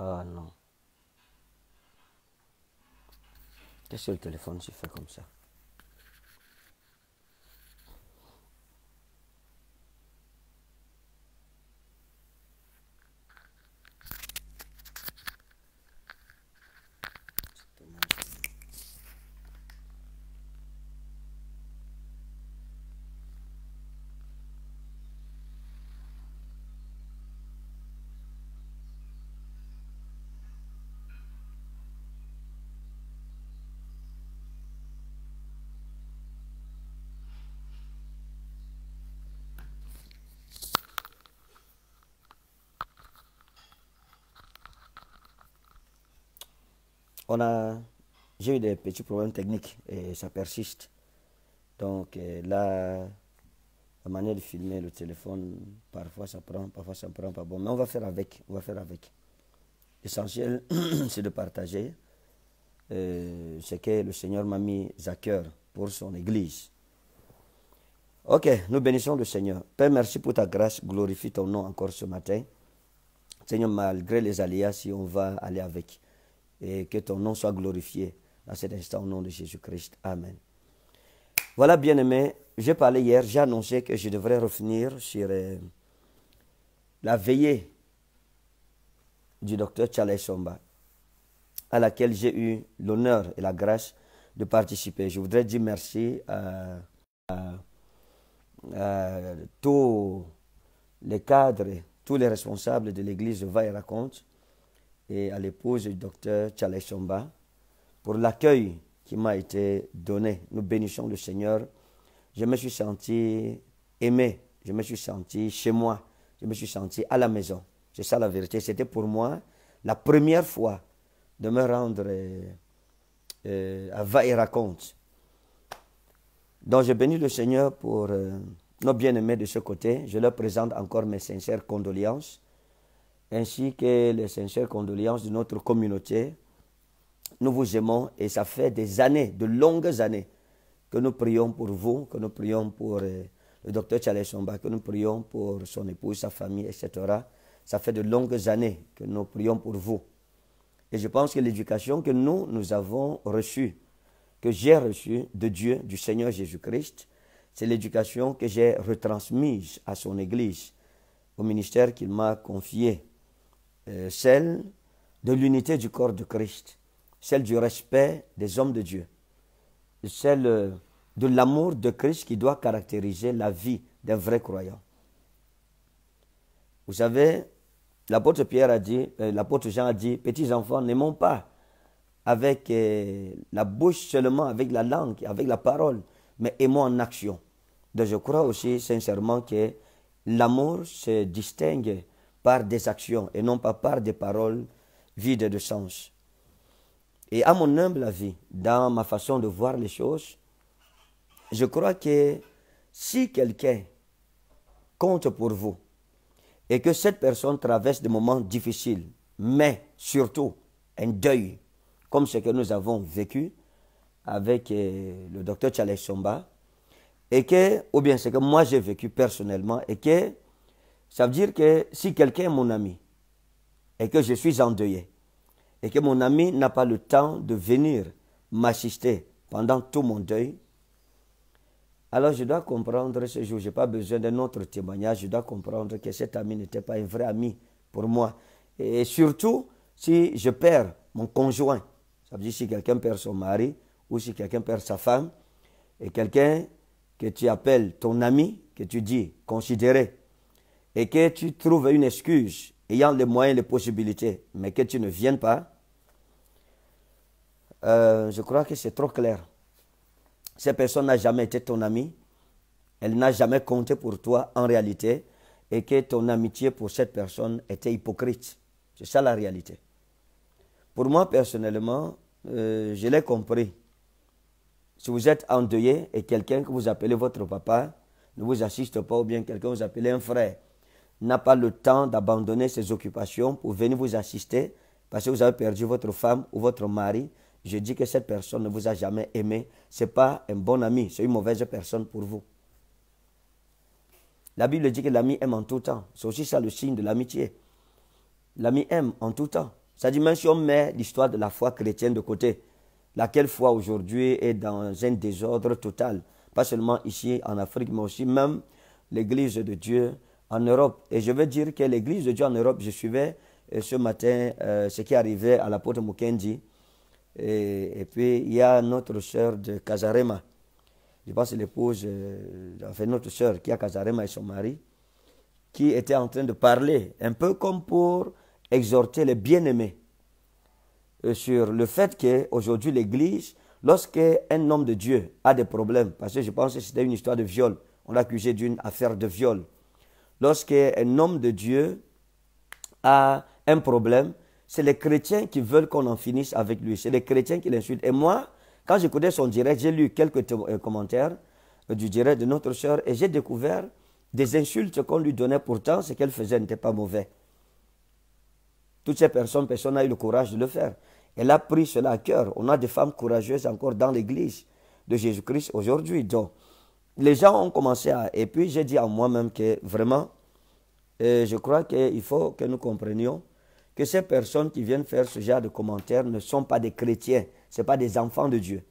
Ah non. Qu'est-ce que le téléphone, s'est fait comme ça on a, j'ai eu des petits problèmes techniques et ça persiste. Donc euh, là, la manière de filmer le téléphone, parfois ça prend, parfois ça prend pas bon. Mais on va faire avec, on va faire avec. L'essentiel, c'est de partager euh, ce que le Seigneur m'a mis à cœur pour son Église. Ok, nous bénissons le Seigneur. Père, merci pour ta grâce. Glorifie ton nom encore ce matin. Seigneur, malgré les aléas, si on va aller avec et que ton nom soit glorifié à cet instant au nom de Jésus-Christ. Amen. Voilà, bien-aimés, j'ai parlé hier, j'ai annoncé que je devrais revenir sur euh, la veillée du docteur Charles Somba, à laquelle j'ai eu l'honneur et la grâce de participer. Je voudrais dire merci à, tous les cadres, tous les responsables de l'église de Va et Raconte, et à l'épouse du docteur Tchalé Somba, pour l'accueil qui m'a été donné. Nous bénissons le Seigneur. Je me suis senti aimé, je me suis senti chez moi, je me suis senti à la maison. C'est ça la vérité. C'était pour moi la première fois de me rendre euh, euh, à va-et-raconte. Donc je bénis le Seigneur pour euh, nos bien-aimés de ce côté. Je leur présente encore mes sincères condoléances ainsi que les sincères condoléances de notre communauté. Nous vous aimons et ça fait des années, de longues années, que nous prions pour vous, que nous prions pour euh, le docteur Tchalé que nous prions pour son épouse, sa famille, etc. Ça fait de longues années que nous prions pour vous. Et je pense que l'éducation que nous, nous avons reçue, que j'ai reçue de Dieu, du Seigneur Jésus-Christ, c'est l'éducation que j'ai retransmise à son Église, au ministère qu'il m'a confié euh, celle de l'unité du corps de Christ, celle du respect des hommes de Dieu, celle euh, de l'amour de Christ qui doit caractériser la vie d'un vrai croyant. Vous savez, l'apôtre Pierre a dit, euh, l'apôtre Jean a dit, petits enfants, n'aimons pas avec la bouche seulement, avec la langue, avec la parole, mais aimons en action. Donc je crois aussi sincèrement que l'amour se distingue par des actions et non pas par des paroles vides de sens. Et à mon humble avis, dans ma façon de voir les choses, je crois que si quelqu'un compte pour vous et que cette personne traverse des moments difficiles, mais surtout un deuil, comme ce que nous avons vécu avec euh, le docteur Chalek Somba, et que, ou bien ce que moi j'ai vécu personnellement, et que ça veut dire que si quelqu'un est mon ami et que je suis endeuillé et que mon ami n'a pas le temps de venir m'assister pendant tout mon deuil, alors je dois comprendre ce jour, je n'ai pas besoin d'un autre témoignage, je dois comprendre que cet ami n'était pas un vrai ami pour moi. Et surtout, si je perds mon conjoint, ça veut dire si quelqu'un perd son mari ou si quelqu'un perd sa femme, et quelqu'un que tu appelles ton ami, que tu dis considéré et que tu trouves une excuse ayant les moyens, et les possibilités, mais que tu ne viennes pas, euh, je crois que c'est trop clair. Cette personne n'a jamais été ton amie, elle n'a jamais compté pour toi en réalité, et que ton amitié pour cette personne était hypocrite. C'est ça la réalité. Pour moi, personnellement, euh, je l'ai compris. Si vous êtes endeuillé et quelqu'un que vous appelez votre papa ne vous assiste pas, ou bien quelqu'un vous appelez un frère, n'a pas le temps d'abandonner ses occupations pour venir vous assister parce que vous avez perdu votre femme ou votre mari, je dis que cette personne ne vous a jamais aimé. Ce n'est pas un bon ami, c'est une mauvaise personne pour vous. La Bible dit que l'ami aime en tout temps. C'est aussi ça le signe de l'amitié. L'ami aime en tout temps. Ça dit si on met l'histoire de la foi chrétienne de côté, laquelle foi aujourd'hui est dans un désordre total, pas seulement ici en Afrique, mais aussi même l'Église de Dieu, en Europe. Et je veux dire que l'Église de Dieu en Europe, je suivais euh, ce matin euh, ce qui arrivait à l'apôtre Mukendi. Et, et, puis, il y a notre sœur de Casarema. Je pense l'épouse, euh, enfin notre sœur qui a Casarema et son mari, qui était en train de parler, un peu comme pour exhorter les bien-aimés sur le fait qu'aujourd'hui l'Église, lorsque un homme de Dieu a des problèmes, parce que je pense que c'était une histoire de viol, on l'accusait d'une affaire de viol, lorsqu'un homme de Dieu a un problème, c'est les chrétiens qui veulent qu'on en finisse avec lui. C'est les chrétiens qui l'insultent. Et moi, quand j'écoutais son direct, j'ai lu quelques euh, commentaires euh, du direct de notre sœur et j'ai découvert des insultes qu'on lui donnait pourtant, ce qu'elle faisait n'était pas mauvais. Toutes ces personnes, personne n'a eu le courage de le faire. Elle a pris cela à cœur. On a des femmes courageuses encore dans l'église de Jésus-Christ aujourd'hui. Donc, les gens ont commencé à... Et puis j'ai dit à moi-même que vraiment, euh, je crois qu'il faut que nous comprenions que ces personnes qui viennent faire ce genre de commentaires ne sont pas des chrétiens, ce pas des enfants de Dieu.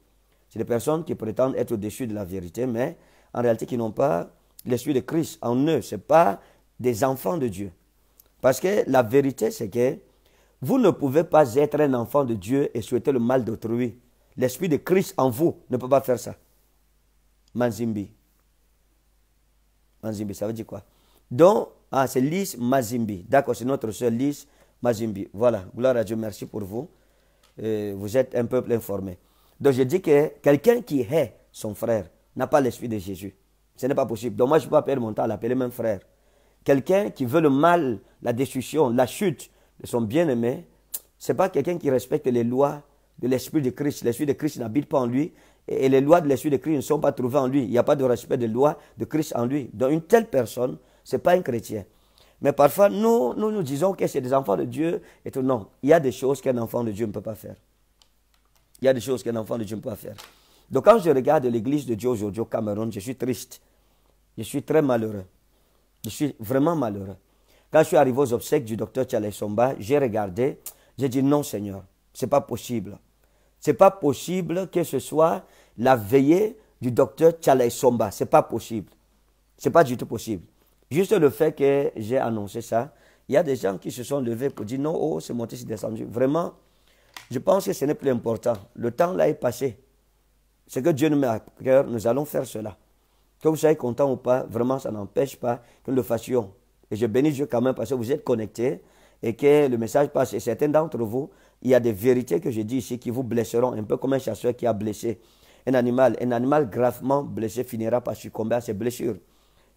Ce sont des personnes qui prétendent être au-dessus de la vérité, mais en réalité qui n'ont pas l'esprit de Christ en eux. Ce pas des enfants de Dieu. Parce que la vérité, c'est que vous ne pouvez pas être un enfant de Dieu et souhaiter le mal d'autrui. L'esprit de Christ en vous ne peut pas faire ça. Manzimbi. Mazimbi, ça veut dire quoi Donc, ah, c'est Lise Mazimbi. D'accord, c'est notre soeur Lise Mazimbi. Voilà, gloire à Dieu, merci pour vous. Euh, vous êtes un peuple informé. Donc, je dis que quelqu'un qui hait son frère n'a pas l'esprit de Jésus. Ce n'est pas possible. Donc, moi, je ne peux pas perdre mon temps à l'appeler même frère. Quelqu'un qui veut le mal, la destruction, la chute de son bien-aimé, ce n'est pas quelqu'un qui respecte les lois de l'Esprit de Christ. L'Esprit de Christ n'habite pas en lui et les lois de l'Esprit de Christ ne sont pas trouvées en lui. Il n'y a pas de respect des lois de Christ en lui. Donc une telle personne, ce n'est pas un chrétien. Mais parfois, nous, nous, nous disons que c'est des enfants de Dieu. Et tout. Non, il y a des choses qu'un enfant de Dieu ne peut pas faire. Il y a des choses qu'un enfant de Dieu ne peut pas faire. Donc quand je regarde l'église de Dieu aujourd'hui au Cameroun, je suis triste. Je suis très malheureux. Je suis vraiment malheureux. Quand je suis arrivé aux obsèques du docteur Tchalessomba, Somba, j'ai regardé, j'ai dit non Seigneur, c'est pas possible. C'est pas possible que ce soit la veillée du docteur Chalai Somba. Ce n'est pas possible. Ce n'est pas du tout possible. Juste le fait que j'ai annoncé ça, il y a des gens qui se sont levés pour dire non, oh, c'est monté, c'est descendu. Vraiment, je pense que ce n'est plus important. Le temps là est passé. Ce que Dieu nous met à cœur, nous allons faire cela. Que vous soyez content ou pas, vraiment, ça n'empêche pas que nous le fassions. Et je bénis Dieu quand même parce que vous êtes connectés et que le message passe. Et certains d'entre vous, il y a des vérités que je dis ici qui vous blesseront, un peu comme un chasseur qui a blessé un animal, un animal gravement blessé finira par succomber à ses blessures.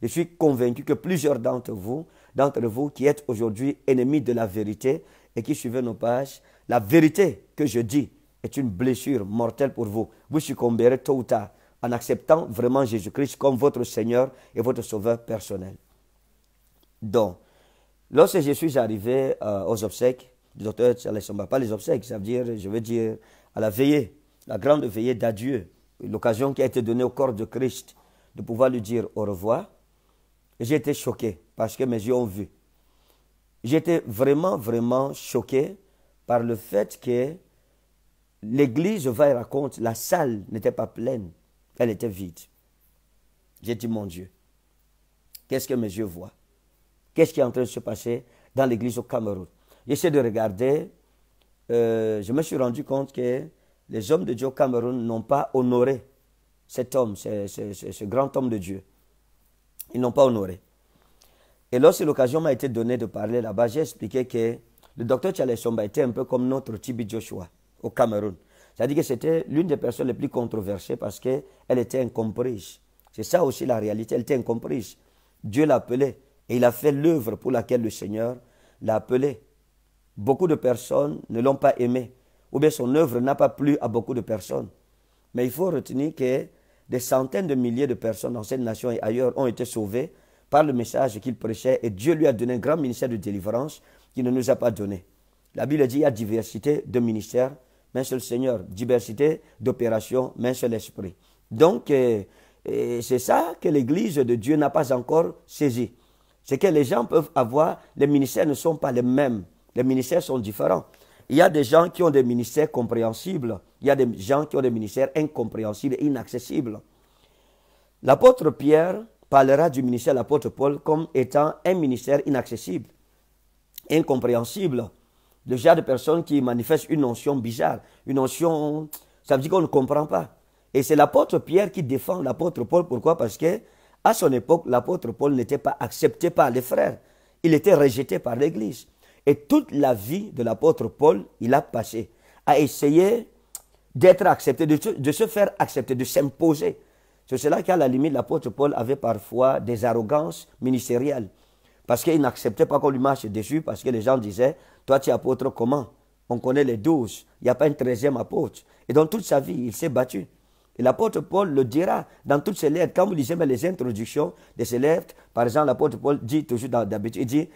Je suis convaincu que plusieurs d'entre vous, d'entre vous qui êtes aujourd'hui ennemis de la vérité et qui suivez nos pages, la vérité que je dis est une blessure mortelle pour vous. Vous succomberez tôt ou tard en acceptant vraiment Jésus-Christ comme votre Seigneur et votre Sauveur personnel. Donc, lorsque je suis arrivé euh, aux obsèques du docteur pas pas les obsèques, ça veut dire, je veux dire, à la veillée, la grande veillée d'adieu l'occasion qui a été donnée au corps de Christ de pouvoir lui dire au revoir, j'ai été choqué parce que mes yeux ont vu. J'étais vraiment, vraiment choqué par le fait que l'église, je vais raconter, la salle n'était pas pleine, elle était vide. J'ai dit, mon Dieu, qu'est-ce que mes yeux voient Qu'est-ce qui est en train de se passer dans l'église au Cameroun J'essaie de regarder, euh, je me suis rendu compte que les hommes de Dieu au Cameroun n'ont pas honoré cet homme, ce, grand homme de Dieu. Ils n'ont pas honoré. Et lorsque l'occasion m'a été donnée de parler là-bas, j'ai expliqué que le docteur Charles était un peu comme notre Tibi Joshua au Cameroun. C'est-à-dire que c'était l'une des personnes les plus controversées parce qu'elle était incomprise. C'est ça aussi la réalité, elle était incomprise. Dieu l'a appelé et il a fait l'œuvre pour laquelle le Seigneur l'a appelé. Beaucoup de personnes ne l'ont pas aimé ou bien son œuvre n'a pas plu à beaucoup de personnes. Mais il faut retenir que des centaines de milliers de personnes dans cette nation et ailleurs ont été sauvées par le message qu'il prêchait et Dieu lui a donné un grand ministère de délivrance qu'il ne nous a pas donné. La Bible dit il y a diversité de ministères, mais un seul Seigneur, diversité d'opérations, mais un seul esprit. Donc, euh, euh, c'est ça que l'Église de Dieu n'a pas encore saisi. C'est que les gens peuvent avoir, les ministères ne sont pas les mêmes, les ministères sont différents. Il y a des gens qui ont des ministères compréhensibles. Il y a des gens qui ont des ministères incompréhensibles et inaccessibles. L'apôtre Pierre parlera du ministère de l'apôtre Paul comme étant un ministère inaccessible, incompréhensible. Le genre de personnes qui manifestent une notion bizarre, une notion, ça veut dire qu'on ne comprend pas. Et c'est l'apôtre Pierre qui défend l'apôtre Paul. Pourquoi Parce que à son époque, l'apôtre Paul n'était pas accepté par les frères. Il était rejeté par l'Église. Et toute la vie de l'apôtre Paul, il a passé à essayer d'être accepté, de, se faire accepter, de s'imposer. C'est cela qu'à la limite, l'apôtre Paul avait parfois des arrogances ministérielles. Parce qu'il n'acceptait pas qu'on lui marche dessus, parce que les gens disaient, toi tu es apôtre comment On connaît les douze, il n'y a pas un treizième apôtre. Et dans toute sa vie, il s'est battu. Et l'apôtre Paul le dira dans toutes ses lettres. Quand vous lisez les introductions de ses lettres, par exemple, l'apôtre Paul dit toujours d'habitude, il dit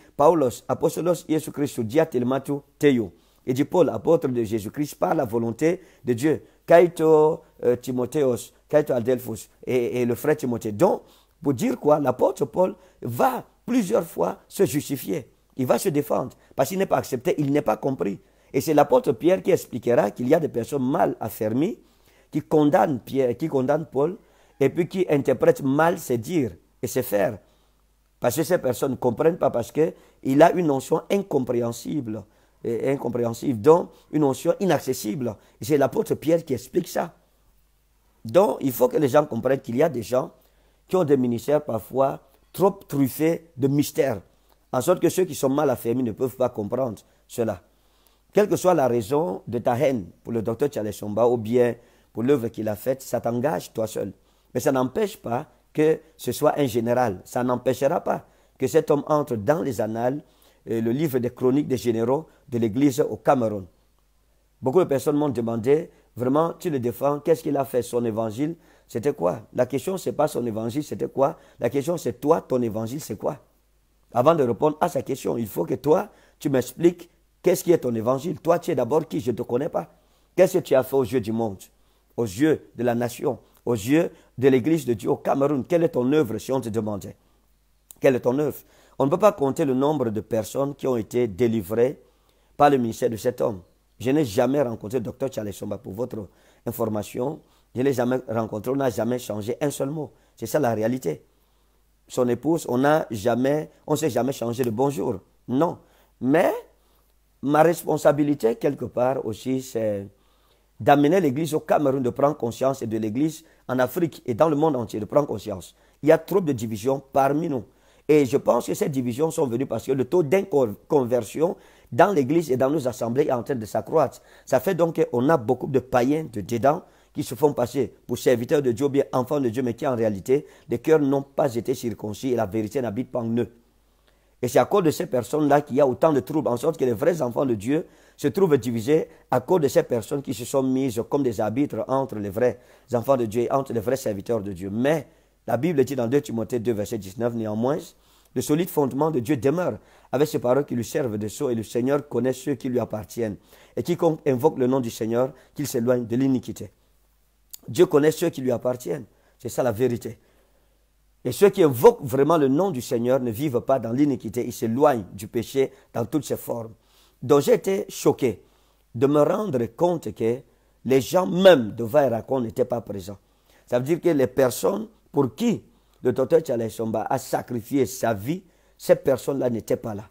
apostolos, Il dit Paul, apôtre de Jésus-Christ, par la volonté de Dieu. Kaito euh, Kaito Adelphos et, le frère Timothée. Donc, pour dire quoi, l'apôtre Paul va plusieurs fois se justifier. Il va se défendre parce qu'il n'est pas accepté, il n'est pas compris. Et c'est l'apôtre Pierre qui expliquera qu'il y a des personnes mal affermies qui condamne Pierre, qui condamne Paul, et puis qui interprète mal ses dires et ses faire. Parce que ces personnes ne comprennent pas, parce qu'il a une notion incompréhensible, et incompréhensible, donc une notion inaccessible. C'est l'apôtre Pierre qui explique ça. Donc, il faut que les gens comprennent qu'il y a des gens qui ont des ministères parfois trop truffés de mystères, en sorte que ceux qui sont mal affermis ne peuvent pas comprendre cela. Quelle que soit la raison de ta haine pour le docteur Tchalessomba, ou bien pour l'œuvre qu'il a faite, ça t'engage toi seul. Mais ça n'empêche pas que ce soit un général. Ça n'empêchera pas que cet homme entre dans les annales, euh, le livre des chroniques des généraux de l'Église au Cameroun. Beaucoup de personnes m'ont demandé, vraiment, tu le défends, qu'est-ce qu'il a fait, son évangile, c'était quoi La question, c'est pas son évangile, c'était quoi La question, c'est toi, ton évangile, c'est quoi Avant de répondre à sa question, il faut que toi, tu m'expliques qu'est-ce qui est ton évangile. Toi, tu es d'abord qui Je ne te connais pas. Qu'est-ce que tu as fait au yeux du monde aux yeux de la nation, aux yeux de l'Église de Dieu au Cameroun Quelle est ton œuvre si on te demandait Quelle est ton œuvre On ne peut pas compter le nombre de personnes qui ont été délivrées par le ministère de cet homme. Je n'ai jamais rencontré le docteur Charles pour votre information. Je ne l'ai jamais rencontré, on n'a jamais changé un seul mot. C'est ça la réalité. Son épouse, on n'a jamais, on s'est jamais changé de bonjour. Non. Mais ma responsabilité, quelque part aussi, c'est d'amener l'Église au Cameroun de prendre conscience et de l'Église en Afrique et dans le monde entier de prendre conscience. Il y a trop de divisions parmi nous. Et je pense que ces divisions sont venues parce que le taux d'inconversion dans l'Église et dans nos assemblées est en train de s'accroître. Ça fait donc qu'on a beaucoup de païens de dédans qui se font passer pour serviteurs de Dieu ou bien enfants de Dieu, mais qui en réalité, les cœurs n'ont pas été circoncis et la vérité n'habite pas en eux. Et c'est à cause de ces personnes-là qu'il y a autant de troubles, en sorte que les vrais enfants de Dieu se trouve divisé à cause de ces personnes qui se sont mises comme des arbitres entre les vrais enfants de Dieu et entre les vrais serviteurs de Dieu. Mais la Bible dit dans 2 Timothée 2, verset 19, néanmoins, le solide fondement de Dieu demeure avec ses paroles qui lui servent de sceau et le Seigneur connaît ceux qui lui appartiennent. Et quiconque invoque le nom du Seigneur, qu'il s'éloigne de l'iniquité. Dieu connaît ceux qui lui appartiennent. C'est ça la vérité. Et ceux qui invoquent vraiment le nom du Seigneur ne vivent pas dans l'iniquité, ils s'éloignent du péché dans toutes ses formes. Donc j'étais choqué de me rendre compte que les gens même de Vairacon n'étaient pas présents. Ça veut dire que les personnes pour qui le docteur Somba a sacrifié sa vie, ces personnes-là n'étaient pas là.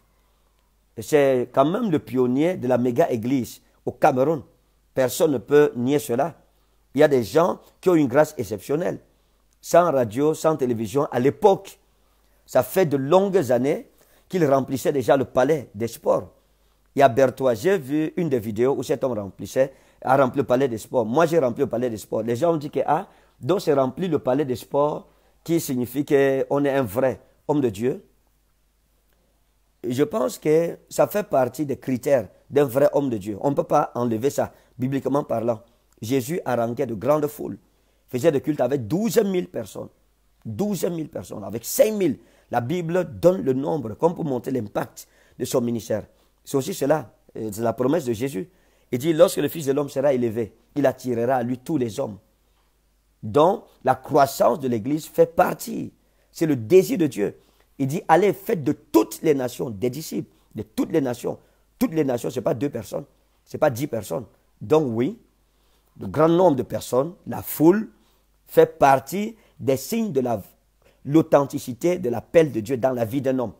C'est quand même le pionnier de la méga-église au Cameroun. Personne ne peut nier cela. Il y a des gens qui ont une grâce exceptionnelle. Sans radio, sans télévision, à l'époque, ça fait de longues années qu'ils remplissaient déjà le palais des sports. Il y a Berthois, J'ai vu une des vidéos où cet homme remplissait, a rempli le palais des sports. Moi, j'ai rempli le palais des sports. Les gens ont dit que, ah, donc c'est rempli le palais des sports qui signifie qu'on est un vrai homme de Dieu. Je pense que ça fait partie des critères d'un vrai homme de Dieu. On ne peut pas enlever ça, bibliquement parlant. Jésus a rangé de grandes foules, faisait de culte avec 12 000 personnes. 12 000 personnes, avec 5 000. La Bible donne le nombre comme pour montrer l'impact de son ministère. C'est aussi cela, euh, c'est la promesse de Jésus. Il dit, lorsque le Fils de l'homme sera élevé, il attirera à lui tous les hommes. Donc, la croissance de l'Église fait partie. C'est le désir de Dieu. Il dit, allez, faites de toutes les nations des disciples, de toutes les nations. Toutes les nations, ce n'est pas deux personnes, ce n'est pas dix personnes. Donc oui, le grand nombre de personnes, la foule, fait partie des signes de l'authenticité de l'appel de Dieu dans la vie d'un homme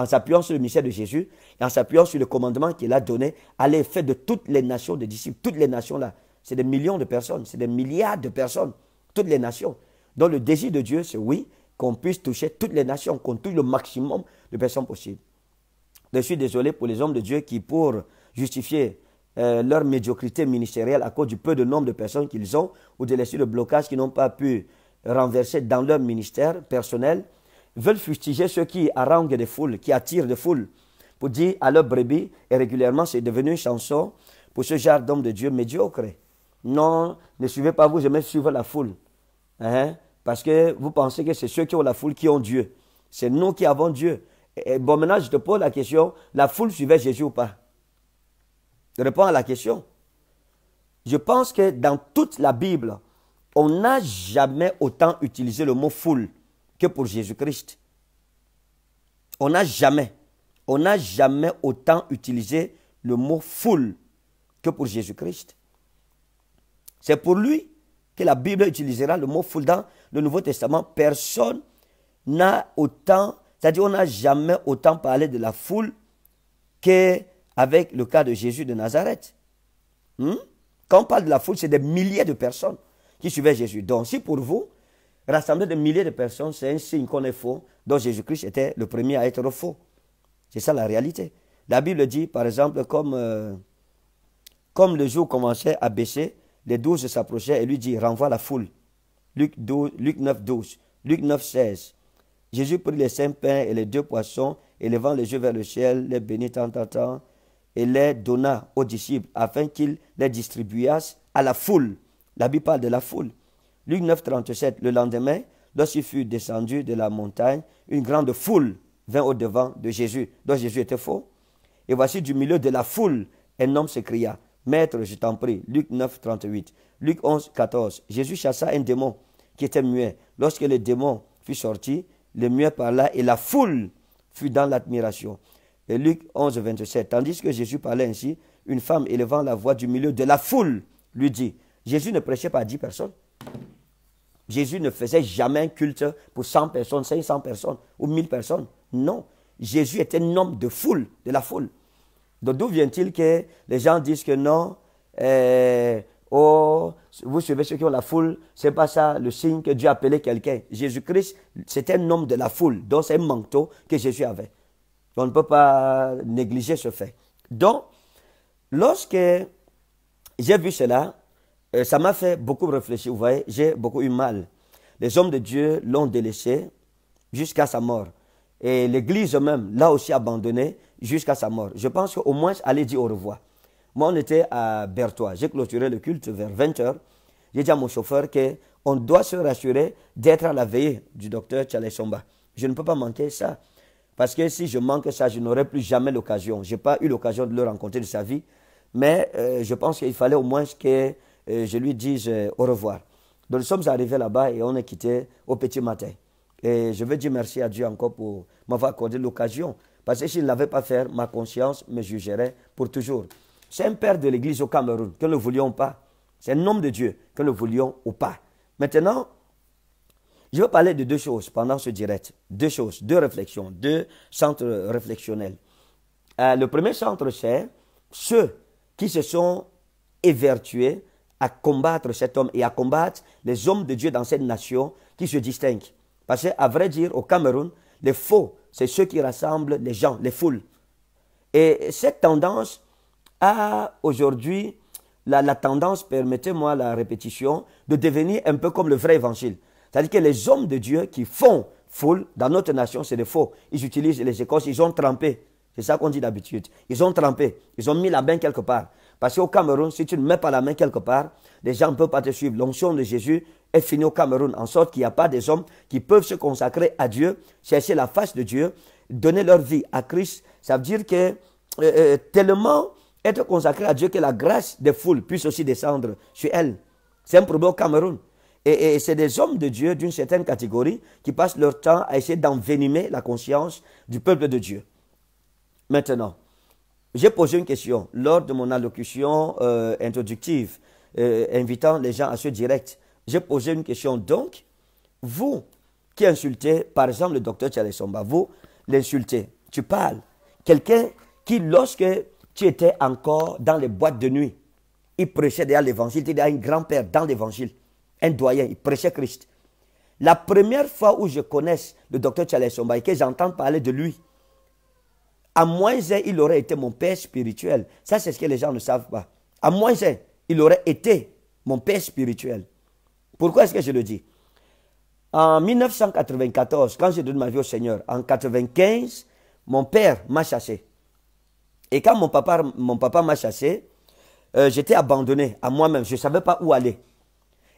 en s'appuyant sur le ministère de Jésus et en s'appuyant sur le commandement qu'il a donné à l'effet de toutes les nations de disciples, toutes les nations là. C'est des millions de personnes, c'est des milliards de personnes, toutes les nations. Donc le désir de Dieu, c'est oui, qu'on puisse toucher toutes les nations, qu'on touche le maximum de personnes possibles. Je suis désolé pour les hommes de Dieu qui, pour justifier euh, leur médiocrité ministérielle à cause du peu de nombre de personnes qu'ils ont ou de laisser le blocage qu'ils n'ont pas pu renverser dans leur ministère personnel, veulent fustiger ceux qui haranguent des foules, qui attirent des foules, pour dire à leurs brebis, et régulièrement c'est devenu une chanson pour ce genre d'homme de Dieu médiocre. Non, ne suivez pas vous, je vais suivre la foule. Hein? Parce que vous pensez que c'est ceux qui ont la foule qui ont Dieu. C'est nous qui avons Dieu. Et bon, maintenant, je te pose la question, la foule suivait Jésus ou pas Réponds à la question. Je pense que dans toute la Bible, on n'a jamais autant utilisé le mot foule que pour Jésus-Christ. On n'a jamais, on n'a jamais autant utilisé le mot foule que pour Jésus-Christ. C'est pour lui que la Bible utilisera le mot foule dans le Nouveau Testament. Personne n'a autant, c'est-à-dire on n'a jamais autant parlé de la foule qu'avec le cas de Jésus de Nazareth. Hmm? Quand on parle de la foule, c'est des milliers de personnes qui suivaient Jésus. Donc si pour vous, Rassembler des milliers de personnes, c'est un signe qu'on est faux, dont Jésus-Christ était le premier à être faux. C'est ça la réalité. La Bible dit, par exemple, comme, euh, comme le jour commençait à baisser, les douze s'approchaient et lui dit, renvoie la foule. Luc, Luc 9, 12. Luc 9, 16. Jésus prit les cinq pains et les deux poissons, et les yeux vers le ciel, les bénit tant, et les donna aux disciples, afin qu'ils les distribuassent à la foule. La Bible parle de la foule. Luc 9, 37, le lendemain, lorsqu'il fut descendu de la montagne, une grande foule vint au-devant de Jésus, Donc Jésus était faux. Et voici du milieu de la foule, un homme s'écria, Maître, je t'en prie. Luc 9, 38. Luc 11, 14. Jésus chassa un démon qui était muet. Lorsque le démon fut sorti, le muet parla et la foule fut dans l'admiration. Et Luc 11, 27. Tandis que Jésus parlait ainsi, une femme élevant la voix du milieu de la foule lui dit, Jésus ne prêchait pas à dix personnes. Jésus ne faisait jamais un culte pour 100 personnes, 500 personnes ou 1000 personnes. Non. Jésus était un homme de foule, de la foule. Donc d'où vient-il que les gens disent que non, euh, oh, vous suivez ceux qui ont la foule, c'est pas ça le signe que Dieu a appelé quelqu'un. Jésus-Christ, c'était un homme de la foule, donc c'est un manteau que Jésus avait. On ne peut pas négliger ce fait. Donc, lorsque j'ai vu cela, euh, ça m'a fait beaucoup réfléchir, vous voyez, j'ai beaucoup eu mal. Les hommes de Dieu l'ont délaissé jusqu'à sa mort. Et l'Église même l'a aussi abandonné jusqu'à sa mort. Je pense qu'au moins, allez dit au revoir. Moi, on était à Berthois. J'ai clôturé le culte vers 20h. J'ai dit à mon chauffeur qu'on doit se rassurer d'être à la veillée du docteur Tchalessomba. Je ne peux pas manquer ça. Parce que si je manque ça, je n'aurai plus jamais l'occasion. Je n'ai pas eu l'occasion de le rencontrer de sa vie. Mais euh, je pense qu'il fallait au moins que et je lui dis au revoir. Donc nous sommes arrivés là-bas et on est quitté au petit matin. Et je veux dire merci à Dieu encore pour m'avoir accordé l'occasion. Parce que s'il ne l'avait pas fait, ma conscience me jugerait pour toujours. C'est un père de l'Église au Cameroun, que ne voulions pas. C'est un homme de Dieu, que nous voulions ou pas. Maintenant, je vais parler de deux choses pendant ce direct. Deux choses, deux réflexions, deux centres réflexionnels. Euh, le premier centre, c'est ceux qui se sont évertués à combattre cet homme et à combattre les hommes de Dieu dans cette nation qui se distingue. Parce qu'à vrai dire, au Cameroun, les faux, c'est ceux qui rassemblent les gens, les foules. Et cette tendance a aujourd'hui la, tendance, permettez-moi la répétition, de devenir un peu comme le vrai évangile. C'est-à-dire que les hommes de Dieu qui font foule, dans notre nation, c'est des faux. Ils utilisent les écosses, ils ont trempé. C'est ça qu'on dit d'habitude. Ils ont trempé, ils ont mis la main quelque part. Parce qu'au Cameroun, si tu ne mets pas la main quelque part, les gens ne peuvent pas te suivre. L'onction de Jésus est finie au Cameroun, en sorte qu'il n'y a pas des hommes qui peuvent se consacrer à Dieu, chercher la face de Dieu, donner leur vie à Christ. Ça veut dire que euh, euh, tellement être consacré à Dieu que la grâce des foules puisse aussi descendre sur elles. C'est un problème au Cameroun. Et, et c'est des hommes de Dieu d'une certaine catégorie qui passent leur temps à essayer d'envenimer la conscience du peuple de Dieu. Maintenant, j'ai posé une question lors de mon allocution euh, introductive, euh, invitant les gens à ce direct. J'ai posé une question. Donc, vous qui insultez, par exemple, le docteur Tchalessomba, vous l'insultez. Tu parles. Quelqu'un qui, lorsque tu étais encore dans les boîtes de nuit, il prêchait derrière l'évangile, il a un grand-père dans l'évangile, un doyen, il prêchait Christ. La première fois où je connaisse le docteur Tchalessomba et que j'entends parler de lui, à moins il aurait été mon père spirituel. Ça, c'est ce que les gens ne savent pas. À moins il aurait été mon père spirituel. Pourquoi est-ce que je le dis En 1994, quand j'ai donné ma vie au Seigneur, en 1995, mon père m'a chassé. Et quand mon papa m'a papa chassé, euh, j'étais abandonné à moi-même. Je ne savais pas où aller.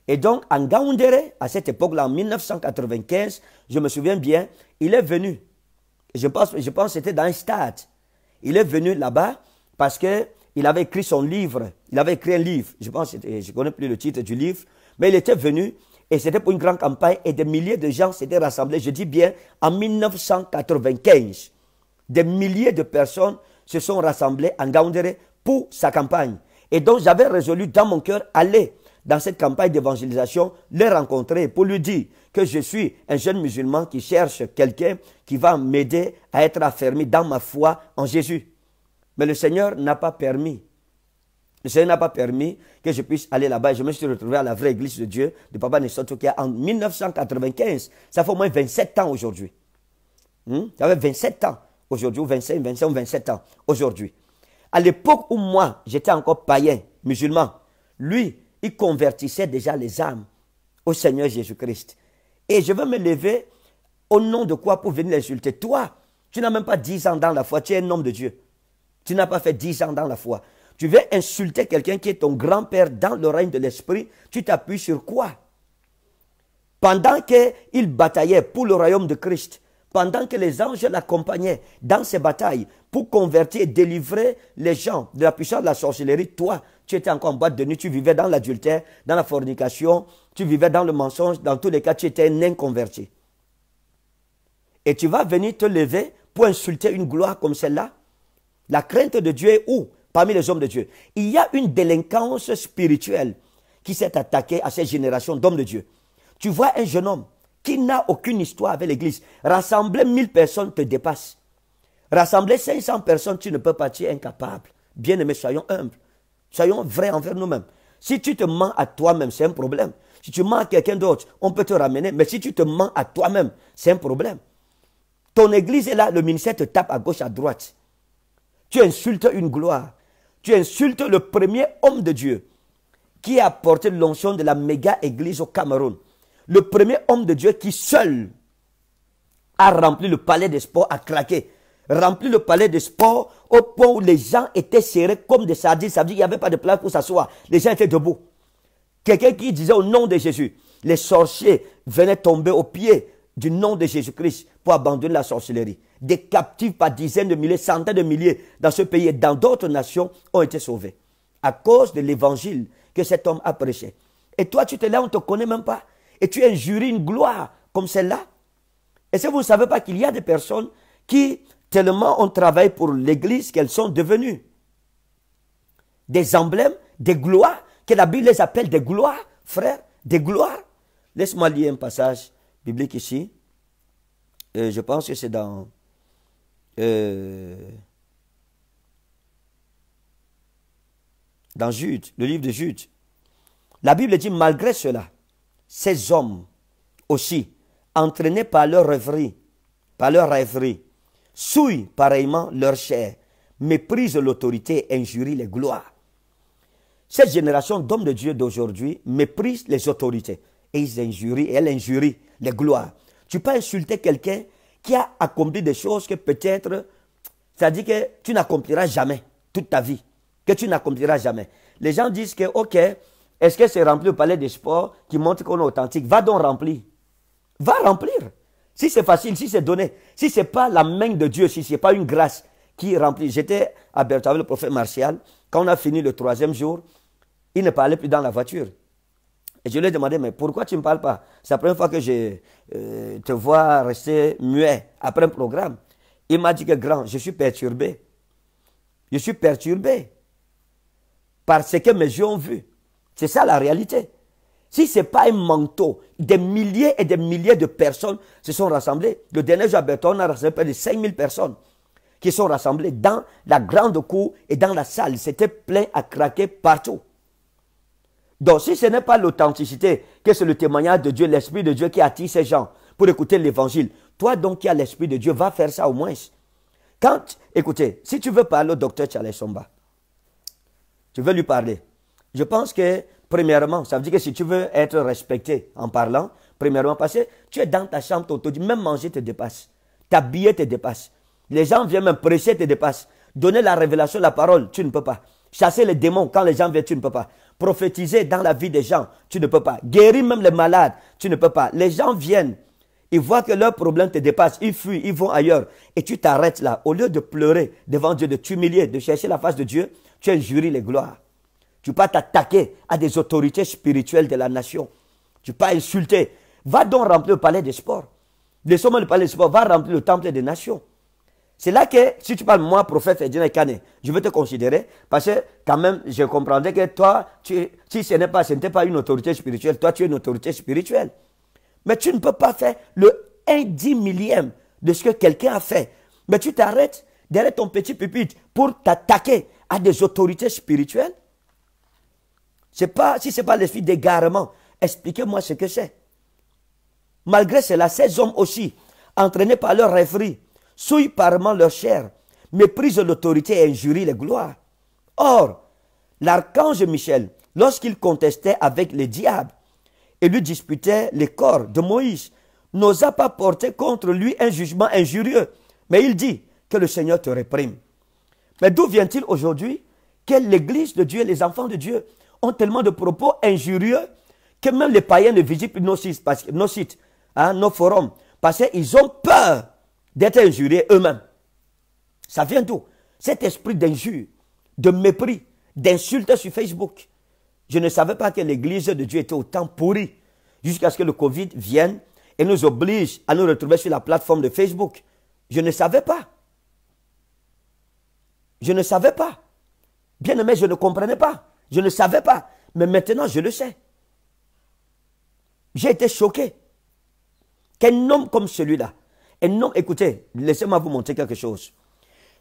Et donc, en Gaoundéré, à cette époque-là, en 1995, je me souviens bien, il est venu je pense, je pense que c'était dans un stade. Il est venu là-bas parce que il avait écrit son livre. Il avait écrit un livre. Je pense, je connais plus le titre du livre, mais il était venu et c'était pour une grande campagne et des milliers de gens s'étaient rassemblés. Je dis bien en 1995, des milliers de personnes se sont rassemblées en Gaoundéré pour sa campagne. Et donc j'avais résolu dans mon cœur aller dans cette campagne d'évangélisation, le rencontrer pour lui dire que je suis un jeune musulman qui cherche quelqu'un qui va m'aider à être affermi dans ma foi en Jésus. Mais le Seigneur n'a pas permis. Le Seigneur n'a pas permis que je puisse aller là-bas. Je me suis retrouvé à la vraie église de Dieu de Papa Nessoto en 1995. Ça fait au moins 27 ans aujourd'hui. Hmm? Ça fait 27 ans aujourd'hui, ou 25, 25 ou 27 ans aujourd'hui. À l'époque où moi, j'étais encore païen, musulman, lui, il convertissait déjà les âmes au Seigneur Jésus-Christ. Et je veux me lever au nom de quoi pour venir l'insulter. Toi, tu n'as même pas dix ans dans la foi, tu es un homme de Dieu. Tu n'as pas fait dix ans dans la foi. Tu veux insulter quelqu'un qui est ton grand-père dans le règne de l'esprit, tu t'appuies sur quoi Pendant qu'il bataillait pour le royaume de Christ, pendant que les anges l'accompagnaient dans ces batailles pour convertir et délivrer les gens de la puissance de la sorcellerie, toi, tu étais encore en boîte de nuit, tu vivais dans l'adultère, dans la fornication, tu vivais dans le mensonge, dans tous les cas, tu étais un inconverti. Et tu vas venir te lever pour insulter une gloire comme celle-là. La crainte de Dieu est où Parmi les hommes de Dieu. Il y a une délinquance spirituelle qui s'est attaquée à ces générations d'hommes de Dieu. Tu vois un jeune homme qui n'a aucune histoire avec l'Église. Rassembler 1000 personnes te dépasse. Rassembler 500 personnes, tu ne peux pas, tu es incapable. Bien-aimé, soyons humbles. Soyons vrais envers nous-mêmes. Si tu te mens à toi-même, c'est un problème. Si tu mens à quelqu'un d'autre, on peut te ramener. Mais si tu te mens à toi-même, c'est un problème. Ton église est là, le ministère te tape à gauche, à droite. Tu insultes une gloire. Tu insultes le premier homme de Dieu qui a porté l'onction de la méga église au Cameroun le premier homme de Dieu qui seul a rempli le palais des sports, a claqué, rempli le palais des sports au point où les gens étaient serrés comme des sardines. Ça veut dire qu'il n'y avait pas de place pour s'asseoir. Les gens étaient debout. Quelqu'un qui disait au nom de Jésus, les sorciers venaient tomber aux pieds du nom de Jésus-Christ pour abandonner la sorcellerie. Des captifs par dizaines de milliers, centaines de milliers dans ce pays et dans d'autres nations ont été sauvés à cause de l'évangile que cet homme a prêché. Et toi, tu te lèves, on ne te connaît même pas et tu injuries une gloire comme celle-là Et ce vous ne savez pas qu'il y a des personnes qui tellement ont travaillé pour l'Église qu'elles sont devenues des emblèmes, des gloires, que la Bible les appelle des gloires, frères, des gloires Laisse-moi lire un passage biblique ici. Euh, je pense que c'est dans... Euh, dans Jude, le livre de Jude. La Bible dit, malgré cela, ces hommes aussi, entraînés par leur rêverie, par leur rêverie, souillent pareillement leur chair, méprisent l'autorité, injurient les gloires. Cette génération d'hommes de Dieu d'aujourd'hui méprise les autorités et ils injurient et injurient les gloires. Tu peux insulter quelqu'un qui a accompli des choses que peut-être, cest c'est-à-dire que tu n'accompliras jamais toute ta vie, que tu n'accompliras jamais. Les gens disent que, ok, est-ce que c'est rempli au palais des sports qui montre qu'on est authentique Va donc remplir. Va remplir. Si c'est facile, si c'est donné, si ce n'est pas la main de Dieu, si ce n'est pas une grâce qui remplit. J'étais à Bertha le prophète Martial. Quand on a fini le troisième jour, il ne parlait plus dans la voiture. Et je lui ai demandé, mais pourquoi tu ne me parles pas C'est la première fois que je euh, te vois rester muet après un programme. Il m'a dit que grand, je suis perturbé. Je suis perturbé par ce que mes yeux ont vu. C'est ça la réalité. Si ce n'est pas un manteau, des milliers et des milliers de personnes se sont rassemblées. Le dernier jour à Berton, on a rassemblé près de 5000 personnes qui sont rassemblées dans la grande cour et dans la salle. C'était plein à craquer partout. Donc, si ce n'est pas l'authenticité, que c'est le témoignage de Dieu, l'Esprit de Dieu qui attire ces gens pour écouter l'Évangile, toi donc qui as l'Esprit de Dieu, va faire ça au moins. Quand, écoutez, si tu veux parler au docteur Charles Somba, tu veux lui parler, je pense que, premièrement, ça veut dire que si tu veux être respecté en parlant, premièrement, parce que tu es dans ta chambre, même manger te dépasse. T'habiller te dépasse. Les gens viennent même prêcher te dépasse. Donner la révélation, la parole, tu ne peux pas. Chasser les démons quand les gens viennent, tu ne peux pas. Prophétiser dans la vie des gens, tu ne peux pas. Guérir même les malades, tu ne peux pas. Les gens viennent, ils voient que leurs problèmes te dépassent, ils fuient, ils vont ailleurs. Et tu t'arrêtes là. Au lieu de pleurer devant Dieu, de t'humilier, de chercher la face de Dieu, tu injuries les gloires. Tu pas t'attaquer à des autorités spirituelles de la nation. Tu pas insulter. Va donc remplir le palais des sports. Laissons-moi le palais des sports. Va remplir le temple des nations. C'est là que, si tu parles, moi, prophète je vais te considérer, parce que quand même, je comprendrais que toi, si ce n'était pas, pas une autorité spirituelle, toi, tu es une autorité spirituelle. Mais tu ne peux pas faire le 1 dix millième de ce que quelqu'un a fait. Mais tu t'arrêtes derrière ton petit pupitre pour t'attaquer à des autorités spirituelles pas, si ce n'est pas l'esprit d'égarement, expliquez-moi ce que c'est. Malgré cela, ces hommes aussi, entraînés par leur rêverie, souillent parement leur chair, méprisent l'autorité et injurient les gloires. Or, l'archange Michel, lorsqu'il contestait avec les diables et lui disputait les corps de Moïse, n'osa pas porter contre lui un jugement injurieux, mais il dit que le Seigneur te réprime. Mais d'où vient-il aujourd'hui que l'Église de Dieu, et les enfants de Dieu, ont tellement de propos injurieux que même les païens ne visitent nos sites, nos, sites hein, nos forums, parce qu'ils ont peur d'être injuriés eux-mêmes. Ça vient d'où Cet esprit d'injure, de mépris, d'insulte sur Facebook. Je ne savais pas que l'Église de Dieu était autant pourrie jusqu'à ce que le Covid vienne et nous oblige à nous retrouver sur la plateforme de Facebook. Je ne savais pas. Je ne savais pas. Bien aimé, je ne comprenais pas. Je ne savais pas, mais maintenant je le sais. J'ai été choqué qu'un homme comme celui-là, un homme, écoutez, laissez-moi vous montrer quelque chose.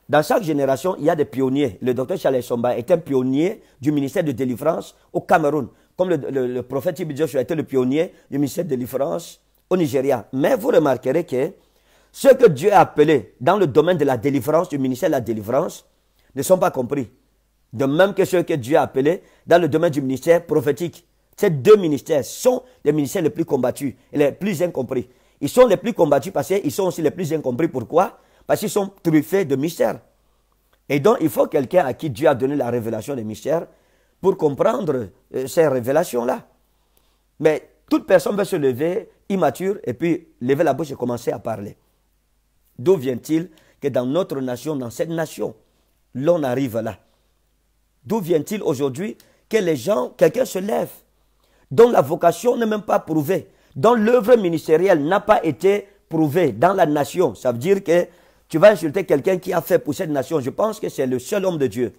Dans chaque génération, il y a des pionniers. Le docteur Charles Somba est un pionnier du ministère de délivrance au Cameroun, comme le, prophète Ibn Joshua était le pionnier du ministère de délivrance au Nigeria. Mais vous remarquerez que ceux que Dieu a appelés dans le domaine de la délivrance, du ministère de la délivrance, ne sont pas compris. De même que ceux que Dieu a appelés dans le domaine du ministère prophétique. Ces deux ministères sont les ministères les plus combattus et les plus incompris. Ils sont les plus combattus parce qu'ils sont aussi les plus incompris. Pourquoi Parce qu'ils sont truffés de mystères. Et donc, il faut quelqu'un à qui Dieu a donné la révélation des mystères pour comprendre euh, ces révélations-là. Mais toute personne va se lever immature et puis lever la bouche et commencer à parler. D'où vient-il que dans notre nation, dans cette nation, l'on arrive là D'où vient-il aujourd'hui que les gens, quelqu'un se lève, dont la vocation n'est même pas prouvée, dont l'œuvre ministérielle n'a pas été prouvée dans la nation Ça veut dire que tu vas insulter quelqu'un qui a fait pour cette nation. Je pense que c'est le seul homme de Dieu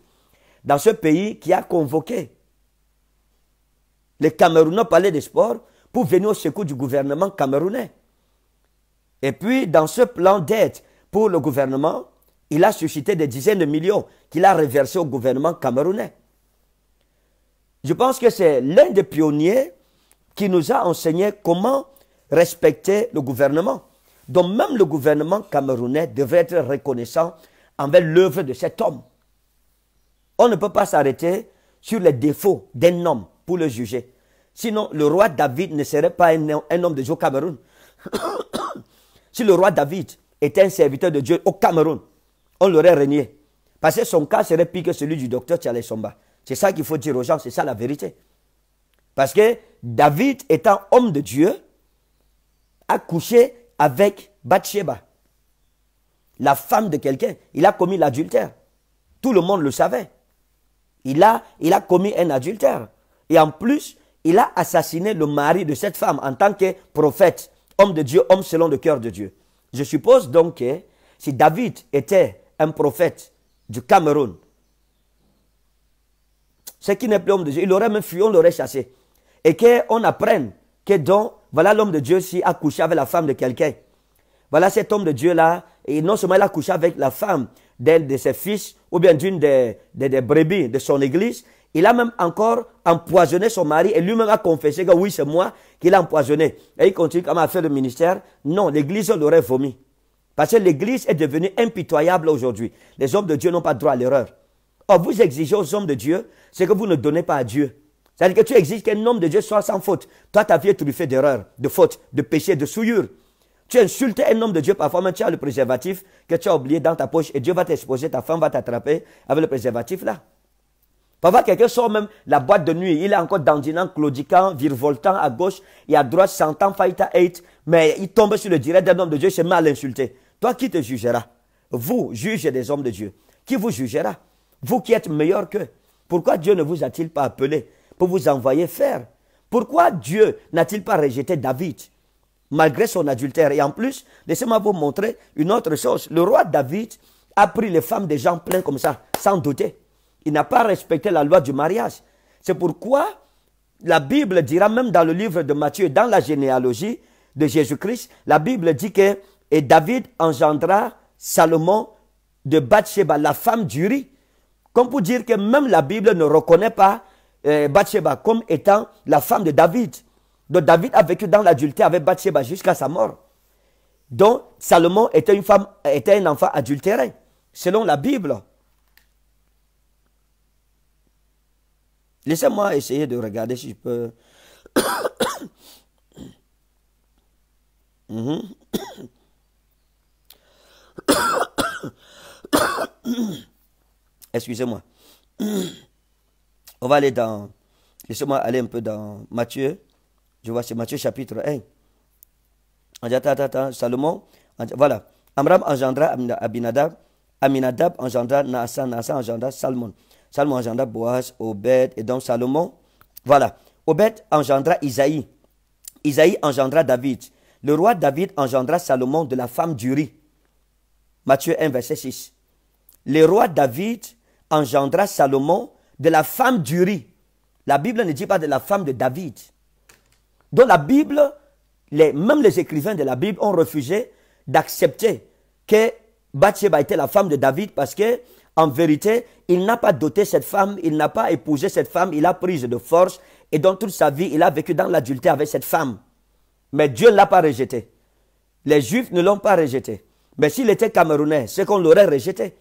dans ce pays qui a convoqué les Camerounais au palais des sports pour venir au secours du gouvernement camerounais. Et puis, dans ce plan d'aide pour le gouvernement, il a suscité des dizaines de millions qu'il a reversés au gouvernement camerounais. Je pense que c'est l'un des pionniers qui nous a enseigné comment respecter le gouvernement. Donc même le gouvernement camerounais devrait être reconnaissant envers l'œuvre de cet homme. On ne peut pas s'arrêter sur les défauts d'un homme pour le juger. Sinon, le roi David ne serait pas un, homme de Dieu au Cameroun. si le roi David était un serviteur de Dieu au Cameroun, on l'aurait régné. Parce que son cas serait pire que celui du docteur Tchalessomba. Somba. C'est ça qu'il faut dire aux gens, c'est ça la vérité. Parce que David, étant homme de Dieu, a couché avec Bathsheba, la femme de quelqu'un. Il a commis l'adultère. Tout le monde le savait. Il a, il a commis un adultère. Et en plus, il a assassiné le mari de cette femme en tant que prophète, homme de Dieu, homme selon le cœur de Dieu. Je suppose donc que si David était un prophète du Cameroun. Ce qui n'est plus l'homme de Dieu. Il aurait même fui, on l'aurait chassé. Et qu'on apprenne que donc, voilà l'homme de Dieu s'y a couché avec la femme de quelqu'un. Voilà cet homme de Dieu-là, et non seulement il a couché avec la femme d'un de ses fils, ou bien d'une des, brebis de son église, il a même encore empoisonné son mari et lui-même a confessé que oui, c'est moi qui l'ai empoisonné. Et il continue comme à faire le ministère. Non, l'église l'aurait vomi. Parce que l'Église est devenue impitoyable aujourd'hui. Les hommes de Dieu n'ont pas droit à l'erreur. Or, vous exigez aux hommes de Dieu ce que vous ne donnez pas à Dieu. C'est-à-dire que tu exiges qu'un homme de Dieu soit sans faute. Toi, ta vie est truffée d'erreurs, de fautes, de péchés, de souillures. Tu insultes un homme de Dieu parfois, mais tu as le préservatif que tu as oublié dans ta poche et Dieu va t'exposer, ta femme va t'attraper avec le préservatif là. Parfois, quelqu'un sort même la boîte de nuit, il est encore dandinant, claudiquant, virevoltant à gauche et à droite, sentant Fighter hate, mais il tombe sur le direct d'un homme de Dieu, c'est mal insulté. Toi qui te jugeras, vous, jugez des hommes de Dieu, qui vous jugera Vous qui êtes meilleurs qu'eux. Pourquoi Dieu ne vous a-t-il pas appelé pour vous envoyer faire Pourquoi Dieu n'a-t-il pas rejeté David malgré son adultère Et en plus, laissez-moi vous montrer une autre chose. Le roi David a pris les femmes des gens pleins comme ça, sans douter. Il n'a pas respecté la loi du mariage. C'est pourquoi la Bible dira même dans le livre de Matthieu, dans la généalogie de Jésus-Christ, la Bible dit que et David engendra Salomon de Bathsheba, la femme d'Uri. Comme pour dire que même la Bible ne reconnaît pas euh, Bathsheba comme étant la femme de David. Donc David a vécu dans l'adultère avec Bathsheba jusqu'à sa mort. Donc Salomon était, une femme, était un enfant adultéré, selon la Bible. Laissez-moi essayer de regarder si je peux. Mhm. Excusez-moi. On va aller dans. Laissez-moi aller un peu dans Matthieu. Je vois, c'est Matthieu chapitre 1. Attends, attends, attends. Salomon. Voilà. Amram engendra Abinadab. Aminadab engendra Naassan. Nassan engendra Salomon. Salomon engendra Boaz, Obed et donc Salomon. Voilà. Obed engendra Isaïe. Isaïe engendra David. Le roi David engendra Salomon de la femme du riz. Matthieu 1, verset 6. Le roi David engendra Salomon de la femme d'Uri. La Bible ne dit pas de la femme de David. Dans la Bible, les, même les écrivains de la Bible ont refusé d'accepter que Bathsheba était la femme de David parce que en vérité, il n'a pas doté cette femme, il n'a pas épousé cette femme, il a prise de force et dans toute sa vie, il a vécu dans l'adultère avec cette femme. Mais Dieu ne l'a pas rejeté. Les Juifs ne l'ont pas rejeté. Mais ben, s'il était camerounais, c'est qu'on l'aurait rejeté.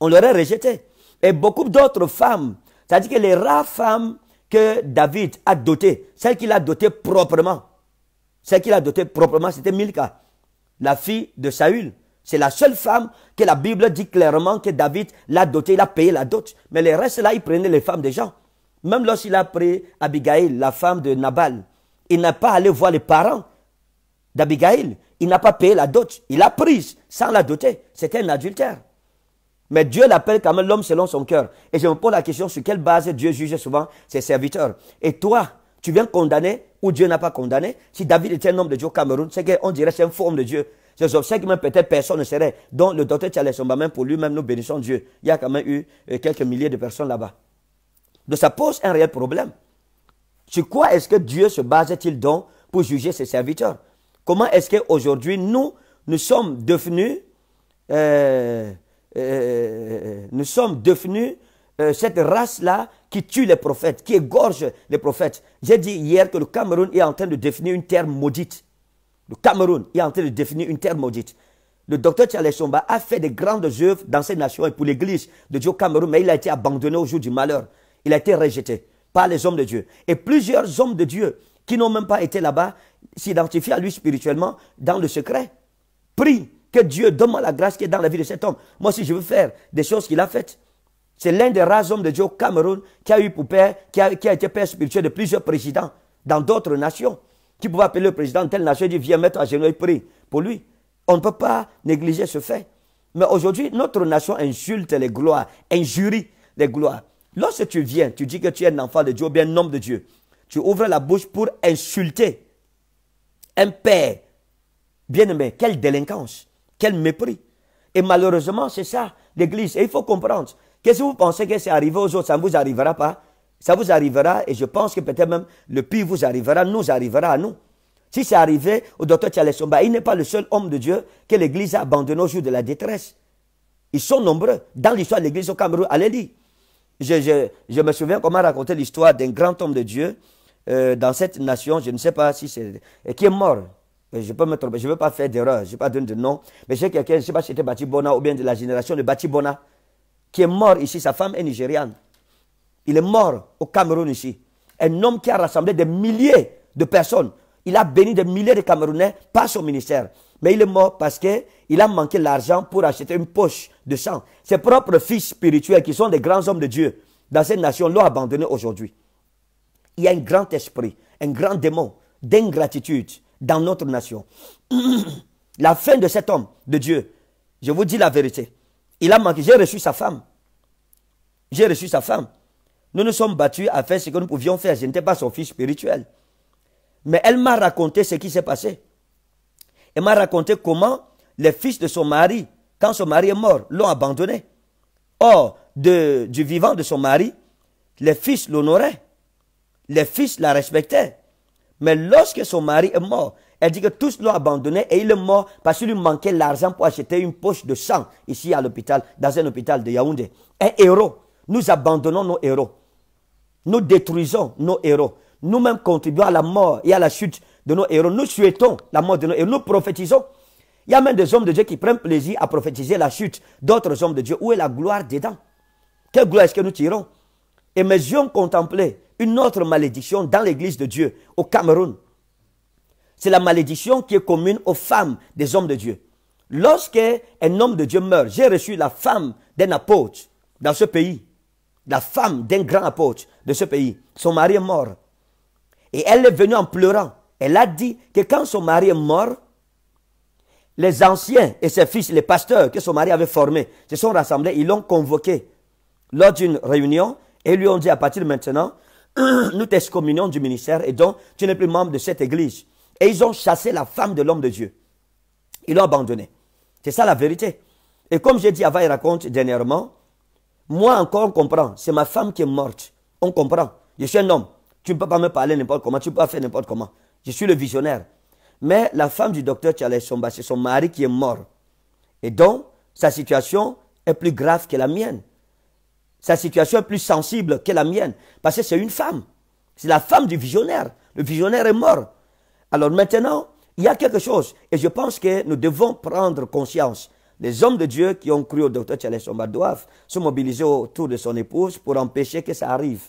On l'aurait rejeté. Et beaucoup d'autres femmes, c'est-à-dire que les rares femmes que David a dotées, celles qu'il a dotées proprement, celles qu'il a dotées proprement, c'était Milka, la fille de Saül. C'est la seule femme que la Bible dit clairement que David l'a dotée, il a payé la dot. Mais les restes là, il prenait les femmes des gens. Même lorsqu'il a pris Abigail, la femme de Nabal, il n'a pas allé voir les parents d'Abigail il n'a pas payé la dot. Il l'a prise sans la doter. C'était un adultère. Mais Dieu l'appelle quand même l'homme selon son cœur. Et je me pose la question sur quelle base Dieu juge souvent ses serviteurs. Et toi, tu viens condamner ou Dieu n'a pas condamné. Si David était un homme de Dieu au Cameroun, c'est qu'on dirait c'est un forme de Dieu. Je sais que même peut-être personne ne serait. Donc le docteur Charles même pour lui-même, nous bénissons Dieu. Il y a quand même eu euh, quelques milliers de personnes là-bas. Donc ça pose un réel problème. Sur quoi est-ce que Dieu se base-t-il donc pour juger ses serviteurs Comment est-ce qu'aujourd'hui, nous, nous sommes devenus, euh, euh, euh, nous sommes devenus cette race-là qui tue les prophètes, qui égorge les prophètes. J'ai dit hier que le Cameroun est en train de définir une terre maudite. Le Cameroun est en train de définir une terre maudite. Le docteur Charles Somba a fait de grandes œuvres dans cette nation et pour l'église de Dieu au Cameroun, mais il a été abandonné au jour du malheur. Il a été rejeté par les hommes de Dieu. Et plusieurs hommes de Dieu qui n'ont même pas été là-bas, S'identifie à lui spirituellement dans le secret. Prie que Dieu donne la grâce qui est dans la vie de cet homme. Moi, si je veux faire des choses qu'il a faites, c'est l'un des rares hommes de Dieu au Cameroun qui a eu pour père, qui a, été père spirituel de plusieurs présidents dans d'autres nations. Qui pouvait appeler le président de telle nation et dire Viens mettre à genoux et prie pour lui. On ne peut pas négliger ce fait. Mais aujourd'hui, notre nation insulte les gloires, injurie les gloires. Lorsque tu viens, tu dis que tu es un enfant de Dieu ou bien un homme de Dieu, tu ouvres la bouche pour insulter un père bien-aimé, quelle délinquance, quel mépris. Et malheureusement, c'est ça, l'Église. Et il faut comprendre que si vous pensez que c'est arrivé aux autres, ça ne vous arrivera pas. Ça vous arrivera, et je pense que peut-être même le pire vous arrivera, nous arrivera à nous. Si c'est arrivé au docteur Tchalessomba, il n'est pas le seul homme de Dieu que l'Église a abandonné au jour de la détresse. Ils sont nombreux. Dans l'histoire de l'Église au Cameroun, allez-y. Je, je me souviens comment raconter l'histoire d'un grand homme de Dieu euh, dans cette nation, je ne sais pas si c'est... Euh, qui est mort. Je peux ne veux pas faire d'erreur, je ne vais pas donner de nom. Mais j'ai quelqu'un, je ne sais pas si c'était Bona ou bien de la génération de Bona, qui est mort ici, sa femme est nigériane. Il est mort au Cameroun ici. Un homme qui a rassemblé des milliers de personnes. Il a béni des milliers de Camerounais par son ministère. Mais il est mort parce qu'il a manqué l'argent pour acheter une poche de sang. Ses propres fils spirituels, qui sont des grands hommes de Dieu, dans cette nation, l'ont abandonné aujourd'hui il y a un grand esprit, un grand démon d'ingratitude dans notre nation. la fin de cet homme de Dieu, je vous dis la vérité, il a manqué. J'ai reçu sa femme. J'ai reçu sa femme. Nous nous sommes battus à faire ce que nous pouvions faire. Je n'étais pas son fils spirituel. Mais elle m'a raconté ce qui s'est passé. Elle m'a raconté comment les fils de son mari, quand son mari est mort, l'ont abandonné. Or, du vivant de son mari, les fils l'honoraient. Les fils la respectaient. Mais lorsque son mari est mort, elle dit que tous l'ont abandonné et il est mort parce qu'il lui manquait l'argent pour acheter une poche de sang ici à l'hôpital, dans un hôpital de Yaoundé. Un héros. Nous abandonnons nos héros. Nous détruisons nos héros. Nous-mêmes contribuons à la mort et à la chute de nos héros. Nous souhaitons la mort de nos héros. Nous prophétisons. Il y a même des hommes de Dieu qui prennent plaisir à prophétiser la chute d'autres hommes de Dieu. Où est la gloire dedans Quelle gloire est-ce que nous tirons Et mes yeux ont contemplé une autre malédiction dans l'église de Dieu au Cameroun. C'est la malédiction qui est commune aux femmes des hommes de Dieu. Lorsque un homme de Dieu meurt, j'ai reçu la femme d'un apôtre dans ce pays, la femme d'un grand apôtre de ce pays. Son mari est mort. Et elle est venue en pleurant. Elle a dit que quand son mari est mort, les anciens et ses fils, les pasteurs que son mari avait formés, se sont rassemblés, ils l'ont convoqué lors d'une réunion et lui ont dit à partir de maintenant, nous t'excommunions du ministère et donc tu n'es plus membre de cette église. Et ils ont chassé la femme de l'homme de Dieu. Ils l'ont abandonnée. C'est ça la vérité. Et comme j'ai dit avant, il raconte dernièrement, moi encore on comprend, c'est ma femme qui est morte. On comprend. Je suis un homme. Tu ne peux pas me parler n'importe comment, tu ne peux pas faire n'importe comment. Je suis le visionnaire. Mais la femme du docteur Charles Somba, c'est son mari qui est mort. Et donc, sa situation est plus grave que la mienne. Sa situation est plus sensible que la mienne, parce que c'est une femme. C'est la femme du visionnaire. Le visionnaire est mort. Alors maintenant, il y a quelque chose, et je pense que nous devons prendre conscience. Les hommes de Dieu qui ont cru au docteur Charles Somba doivent se mobiliser autour de son épouse pour empêcher que ça arrive.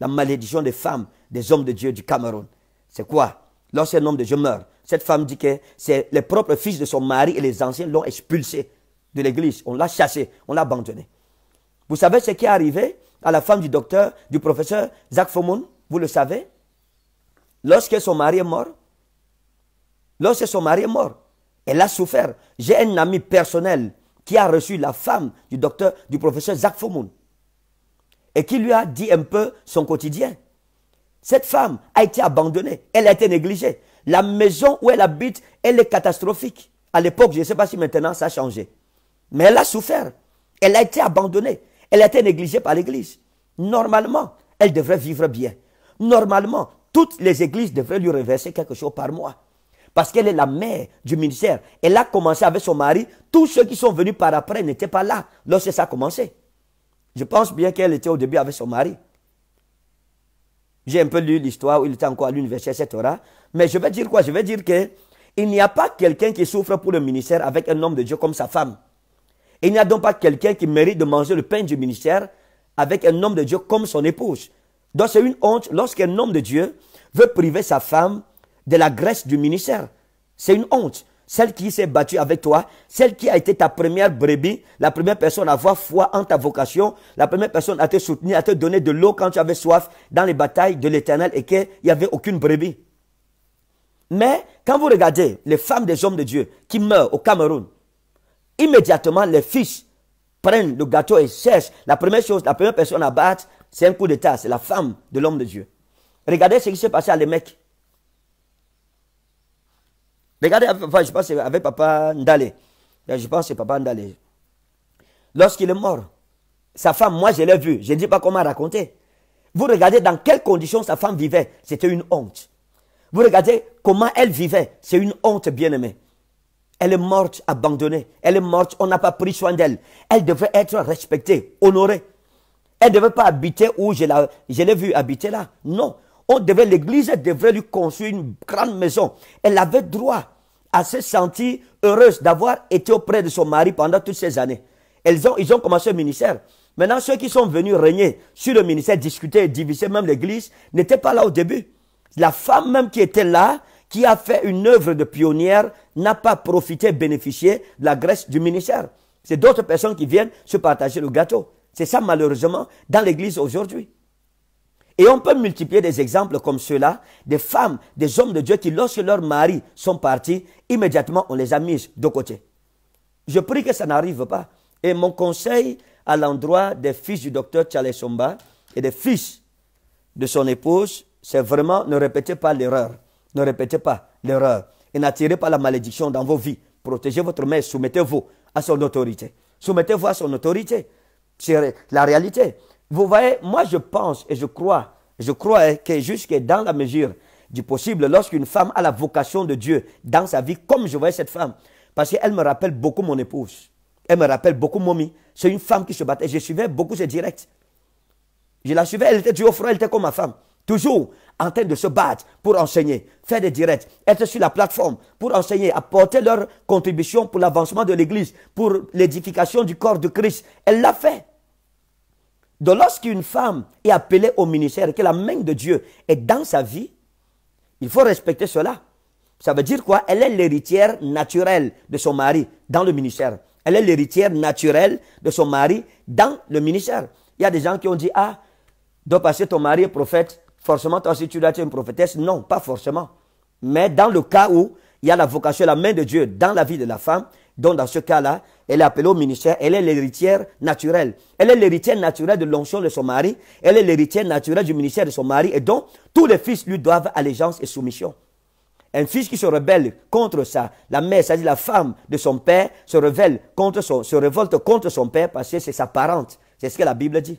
La malédiction des femmes, des hommes de Dieu du Cameroun. C'est quoi Lorsqu'un homme de Dieu meurt, cette femme dit que c'est les propres fils de son mari et les anciens l'ont expulsé de l'église. On l'a chassé, on l'a abandonné. Vous savez ce qui est arrivé à la femme du docteur, du professeur Zach Fomoun Vous le savez Lorsque son mari est mort, lorsque son mari est mort, elle a souffert. J'ai un ami personnel qui a reçu la femme du docteur, du professeur Zach Fomoun et qui lui a dit un peu son quotidien. Cette femme a été abandonnée, elle a été négligée. La maison où elle habite, elle est catastrophique. À l'époque, je ne sais pas si maintenant ça a changé. Mais elle a souffert. Elle a été abandonnée. Elle était négligée par l'Église. Normalement, elle devrait vivre bien. Normalement, toutes les églises devraient lui reverser quelque chose par mois. Parce qu'elle est la mère du ministère. Elle a commencé avec son mari. Tous ceux qui sont venus par après n'étaient pas là lorsque ça a commencé. Je pense bien qu'elle était au début avec son mari. J'ai un peu lu l'histoire où il était encore à l'université, etc. Mais je vais dire quoi Je vais dire qu'il il n'y a pas quelqu'un qui souffre pour le ministère avec un homme de Dieu comme sa femme. Il n'y a donc pas quelqu'un qui mérite de manger le pain du ministère avec un homme de Dieu comme son épouse. Donc c'est une honte lorsqu'un homme de Dieu veut priver sa femme de la graisse du ministère. C'est une honte. Celle qui s'est battue avec toi, celle qui a été ta première brebis, la première personne à avoir foi en ta vocation, la première personne à te soutenir, à te donner de l'eau quand tu avais soif dans les batailles de l'éternel et qu'il n'y avait aucune brebis. Mais quand vous regardez les femmes des hommes de Dieu qui meurent au Cameroun, Immédiatement, les fils prennent le gâteau et cherchent. La première chose, la première personne à battre, c'est un coup d'état, c'est la femme de l'homme de Dieu. Regardez ce qui s'est passé à mecs. Regardez, je pense c'est avec papa Ndale. Ben, je pense que c'est papa Ndale. Lorsqu'il est mort, sa femme, moi je l'ai vue, je ne dis pas comment raconter. Vous regardez dans quelles conditions sa femme vivait, c'était une honte. Vous regardez comment elle vivait, c'est une honte bien aimée. Elle est morte, abandonnée. Elle est morte, on n'a pas pris soin d'elle. Elle devait être respectée, honorée. Elle ne devait pas habiter où je l'ai vue habiter là. Non. On devait, l'église devait lui construire une grande maison. Elle avait droit à se sentir heureuse d'avoir été auprès de son mari pendant toutes ces années. ils ont commencé le ministère. Maintenant, ceux qui sont venus régner sur le ministère, discuter, diviser même l'église, n'étaient pas là au début. La femme même qui était là, qui a fait une œuvre de pionnière, n'a pas profité, bénéficié de la graisse du ministère. C'est d'autres personnes qui viennent se partager le gâteau. C'est ça, malheureusement, dans l'Église aujourd'hui. Et on peut multiplier des exemples comme ceux-là, des femmes, des hommes de Dieu qui, lorsque leurs maris sont partis, immédiatement, on les a mises de côté. Je prie que ça n'arrive pas. Et mon conseil à l'endroit des fils du docteur Charles Somba et des fils de son épouse, c'est vraiment ne répétez pas l'erreur. Ne répétez pas l'erreur et n'attirez pas la malédiction dans vos vies. Protégez votre mère, soumettez-vous à son autorité. Soumettez-vous à son autorité. C'est la réalité. Vous voyez, moi je pense et je crois, je crois que jusque dans la mesure du possible, lorsqu'une femme a la vocation de Dieu dans sa vie, comme je voyais cette femme, parce qu'elle me rappelle beaucoup mon épouse, elle me rappelle beaucoup momie, c'est une femme qui se battait, je suivais beaucoup ses directs. Je la suivais, elle était du haut front, elle était comme ma femme. Toujours en train de se battre pour enseigner, faire des directs, être sur la plateforme pour enseigner, apporter leur contribution pour l'avancement de l'Église, pour l'édification du corps de Christ. Elle l'a fait. Donc lorsqu'une femme est appelée au ministère et que la main de Dieu est dans sa vie, il faut respecter cela. Ça veut dire quoi Elle est l'héritière naturelle de son mari dans le ministère. Elle est l'héritière naturelle de son mari dans le ministère. Il y a des gens qui ont dit, ah, doit passer ton mari prophète, forcément, toi aussi, tu dois être une prophétesse. Non, pas forcément. Mais dans le cas où il y a la vocation, la main de Dieu dans la vie de la femme, donc dans ce cas-là, elle est appelée au ministère, elle est l'héritière naturelle. Elle est l'héritière naturelle de l'onction de son mari, elle est l'héritière naturelle du ministère de son mari, et donc tous les fils lui doivent allégeance et soumission. Un fils qui se rebelle contre ça, la mère, c'est-à-dire la femme de son père, se, révèle contre son, se révolte contre son père parce que c'est sa parente. C'est ce que la Bible dit.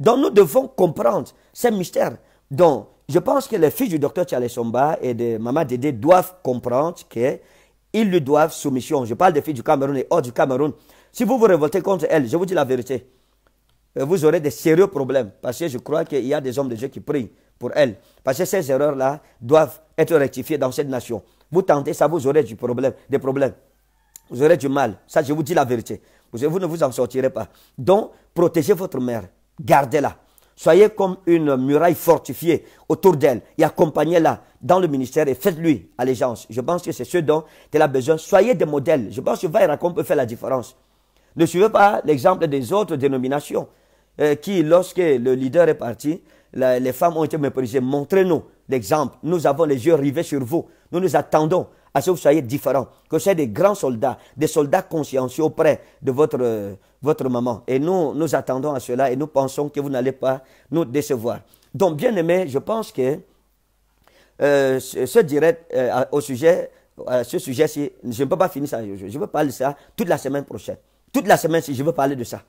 Donc nous devons comprendre c'est mystère. Donc, je pense que les filles du docteur Somba et de Maman Dédé doivent comprendre qu'ils lui doivent soumission. Je parle des filles du Cameroun et hors du Cameroun. Si vous vous révoltez contre elles, je vous dis la vérité, euh, vous aurez des sérieux problèmes. Parce que je crois qu'il y a des hommes de Dieu qui prient pour elles. Parce que ces erreurs-là doivent être rectifiées dans cette nation. Vous tentez ça, vous aurez du problème, des problèmes. Vous aurez du mal. Ça, je vous dis la vérité. vous ne vous en sortirez pas. Donc, protégez votre mère. Gardez-la. Soyez comme une muraille fortifiée autour d'elle et accompagnez-la dans le ministère et faites-lui allégeance. Je pense que c'est ce dont elle a besoin. Soyez des modèles. Je pense que qu'on peut faire la différence. Ne suivez pas l'exemple des autres dénominations euh, qui, lorsque le leader est parti, les femmes ont été méprisées. Montrez-nous l'exemple. Nous avons les yeux rivés sur vous. Nous nous attendons à ce que vous soyez différents, que vous des grands soldats, des soldats consciencieux auprès de votre, votre maman. Et nous, nous attendons à cela et nous pensons que vous n'allez pas nous décevoir. Donc, bien aimé, je pense que ce euh, direct euh, au sujet, à ce sujet-ci, je ne peux pas finir ça. Je, veux parler de ça toute la semaine prochaine. Toute la semaine, si je veux parler de ça.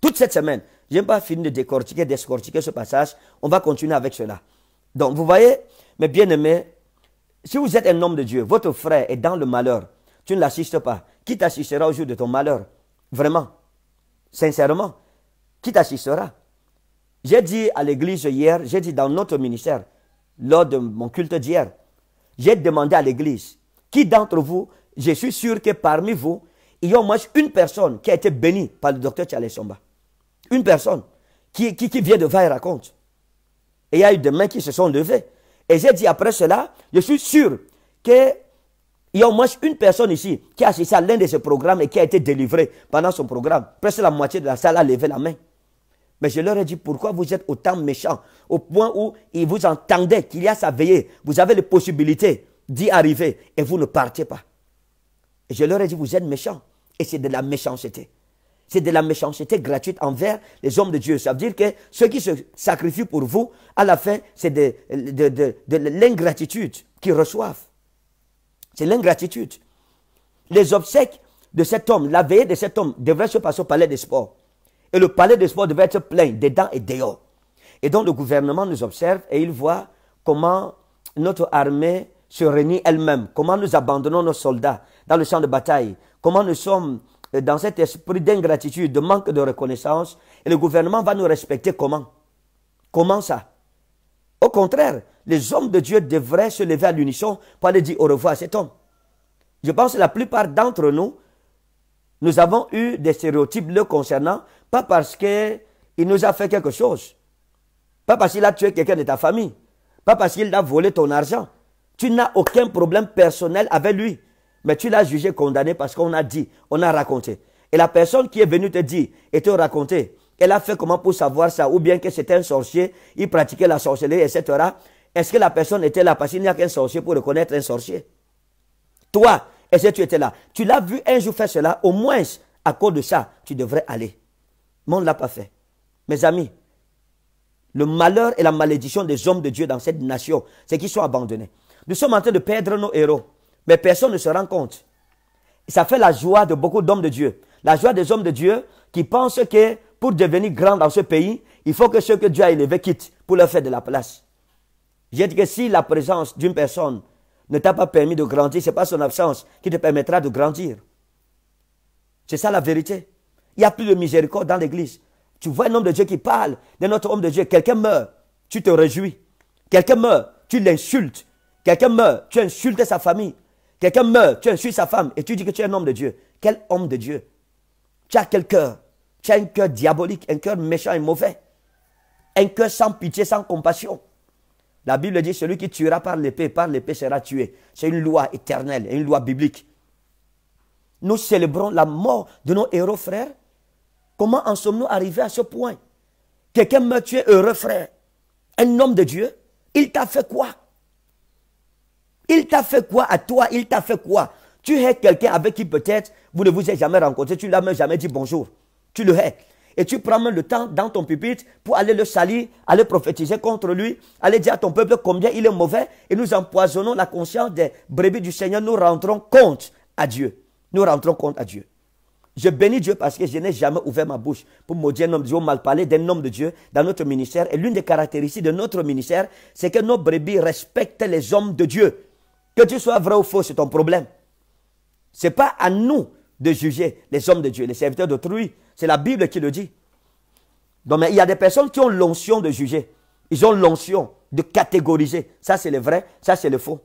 Toute cette semaine, je vais pas finir de décortiquer, d'escortiquer ce passage. On va continuer avec cela. Donc, vous voyez, mais bien-aimés, si vous êtes un homme de Dieu, votre frère est dans le malheur, tu ne l'assistes pas. Qui t'assistera au jour de ton malheur Vraiment, sincèrement, qui t'assistera J'ai dit à l'église hier, j'ai dit dans notre ministère, lors de mon culte d'hier, j'ai demandé à l'église, qui d'entre vous, je suis sûr que parmi vous, il y a au moins une personne qui a été bénie par le docteur Tchalé Une personne qui, vient de va et raconte. Et il y a eu des mains qui se sont levées. Et j'ai dit après cela, je suis sûr qu'il y a au moins une personne ici qui a assisté à l'un de ces programmes et qui a été délivré pendant son programme. Presque la moitié de la salle a levé la main. Mais je leur ai dit, pourquoi vous êtes autant méchants au point où ils vous entendaient qu'il y a sa veillée, vous avez les possibilités d'y arriver et vous ne partez pas. Et je leur ai dit, vous êtes méchants et c'est de la méchanceté c'est de la méchanceté gratuite envers les hommes de Dieu. Ça veut dire que ceux qui se sacrifient pour vous, à la fin, c'est de, l'ingratitude qu'ils reçoivent. C'est l'ingratitude. Les obsèques de cet homme, la veillée de cet homme devrait se passer au palais des sports. Et le palais des sports devait être plein, dedans et dehors. Et donc le gouvernement nous observe et il voit comment notre armée se réunit elle-même, comment nous abandonnons nos soldats dans le champ de bataille, comment nous sommes euh, dans cet esprit d'ingratitude, de manque de reconnaissance, et le gouvernement va nous respecter comment Comment ça Au contraire, les hommes de Dieu devraient se lever à l'unisson pour aller dire au revoir à cet homme. Je pense que la plupart d'entre nous, nous avons eu des stéréotypes le concernant, pas parce qu'il nous a fait quelque chose, pas parce qu'il a tué quelqu'un de ta famille, pas parce qu'il a volé ton argent. Tu n'as aucun problème personnel avec lui. Mais tu l'as jugé condamné parce qu'on a dit, on a raconté. Et la personne qui est venue te dire et te raconter, elle a fait comment pour savoir ça Ou bien que c'était un sorcier, il pratiquait la sorcellerie, etc. Est-ce que la personne était là Parce qu'il n'y a qu'un sorcier pour reconnaître un sorcier. Toi, est-ce que tu étais là Tu l'as vu un jour faire cela, au moins à cause de ça, tu devrais aller. Mais on ne l'a pas fait. Mes amis, le malheur et la malédiction des hommes de Dieu dans cette nation, c'est qu'ils sont abandonnés. Nous sommes en train de perdre nos héros. Mais personne ne se rend compte. Ça fait la joie de beaucoup d'hommes de Dieu. La joie des hommes de Dieu qui pensent que pour devenir grand dans ce pays, il faut que ceux que Dieu a élevés quittent pour leur faire de la place. J'ai dit que si la présence d'une personne ne t'a pas permis de grandir, ce n'est pas son absence qui te permettra de grandir. C'est ça la vérité. Il n'y a plus de miséricorde dans l'église. Tu vois un homme de Dieu qui parle d'un autre homme de Dieu. Quelqu'un meurt, tu te réjouis. Quelqu'un meurt, tu l'insultes. Quelqu'un meurt, tu insultes sa famille. Quelqu'un meurt, tu suis sa femme et tu dis que tu es un homme de Dieu. Quel homme de Dieu Tu as quel cœur Tu as un cœur diabolique, un cœur méchant et mauvais. Un cœur sans pitié, sans compassion. La Bible dit celui qui tuera par l'épée, par l'épée sera tué. C'est une loi éternelle, une loi biblique. Nous célébrons la mort de nos héros frères. Comment en sommes-nous arrivés à ce point Quelqu'un meurt, tu es heureux frère. Un homme de Dieu, il t'a fait quoi il t'a fait quoi à toi Il t'a fait quoi Tu es quelqu'un avec qui peut-être vous ne vous êtes jamais rencontré, tu ne l'as même jamais dit bonjour. Tu le hais. Et tu prends même le temps dans ton pupitre pour aller le salir, aller prophétiser contre lui, aller dire à ton peuple combien il est mauvais et nous empoisonnons la conscience des brebis du Seigneur. Nous rendrons compte à Dieu. Nous rendrons compte à Dieu. Je bénis Dieu parce que je n'ai jamais ouvert ma bouche pour maudire un homme de Dieu mal parler d'un homme de Dieu dans notre ministère. Et l'une des caractéristiques de notre ministère, c'est que nos brebis respectent les hommes de Dieu. Que tu sois vrai ou faux, c'est ton problème. Ce n'est pas à nous de juger les hommes de Dieu, les serviteurs d'autrui. C'est la Bible qui le dit. Donc, mais il y a des personnes qui ont l'onction de juger. Ils ont l'onction de catégoriser. Ça, c'est le vrai, ça, c'est le faux.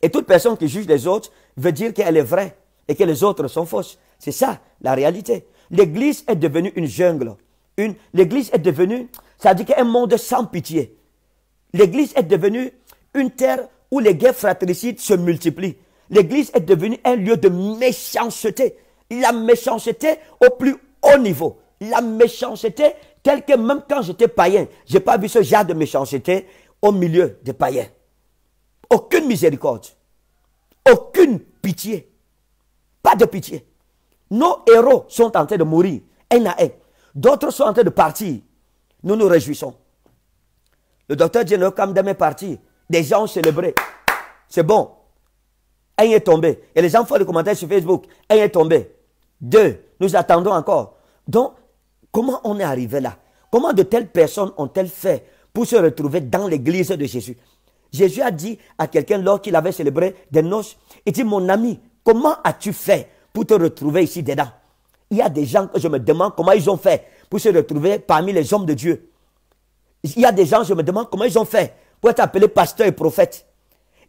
Et toute personne qui juge les autres veut dire qu'elle est vraie et que les autres sont fausses. C'est ça, la réalité. L'Église est devenue une jungle. Une, L'Église est devenue, ça veut dire qu'un monde sans pitié. L'Église est devenue une terre où les guerres fratricides se multiplient. L'Église est devenue un lieu de méchanceté. La méchanceté au plus haut niveau. La méchanceté telle que même quand j'étais païen, je n'ai pas vu ce genre de méchanceté au milieu des païens. Aucune miséricorde. Aucune pitié. Pas de pitié. Nos héros sont en train de mourir, un à un. D'autres sont en train de partir. Nous nous réjouissons. Le docteur de est parti. Des gens ont célébré. C'est bon. Un est tombé. Et les gens font des commentaires sur Facebook. Un est tombé. Deux, nous attendons encore. Donc, comment on est arrivé là Comment de telles personnes ont-elles fait pour se retrouver dans l'église de Jésus Jésus a dit à quelqu'un lorsqu'il avait célébré des noces, il dit, mon ami, comment as-tu fait pour te retrouver ici dedans Il y a des gens que je me demande comment ils ont fait pour se retrouver parmi les hommes de Dieu. Il y a des gens, je me demande comment ils ont fait pour être appelé pasteur et prophète.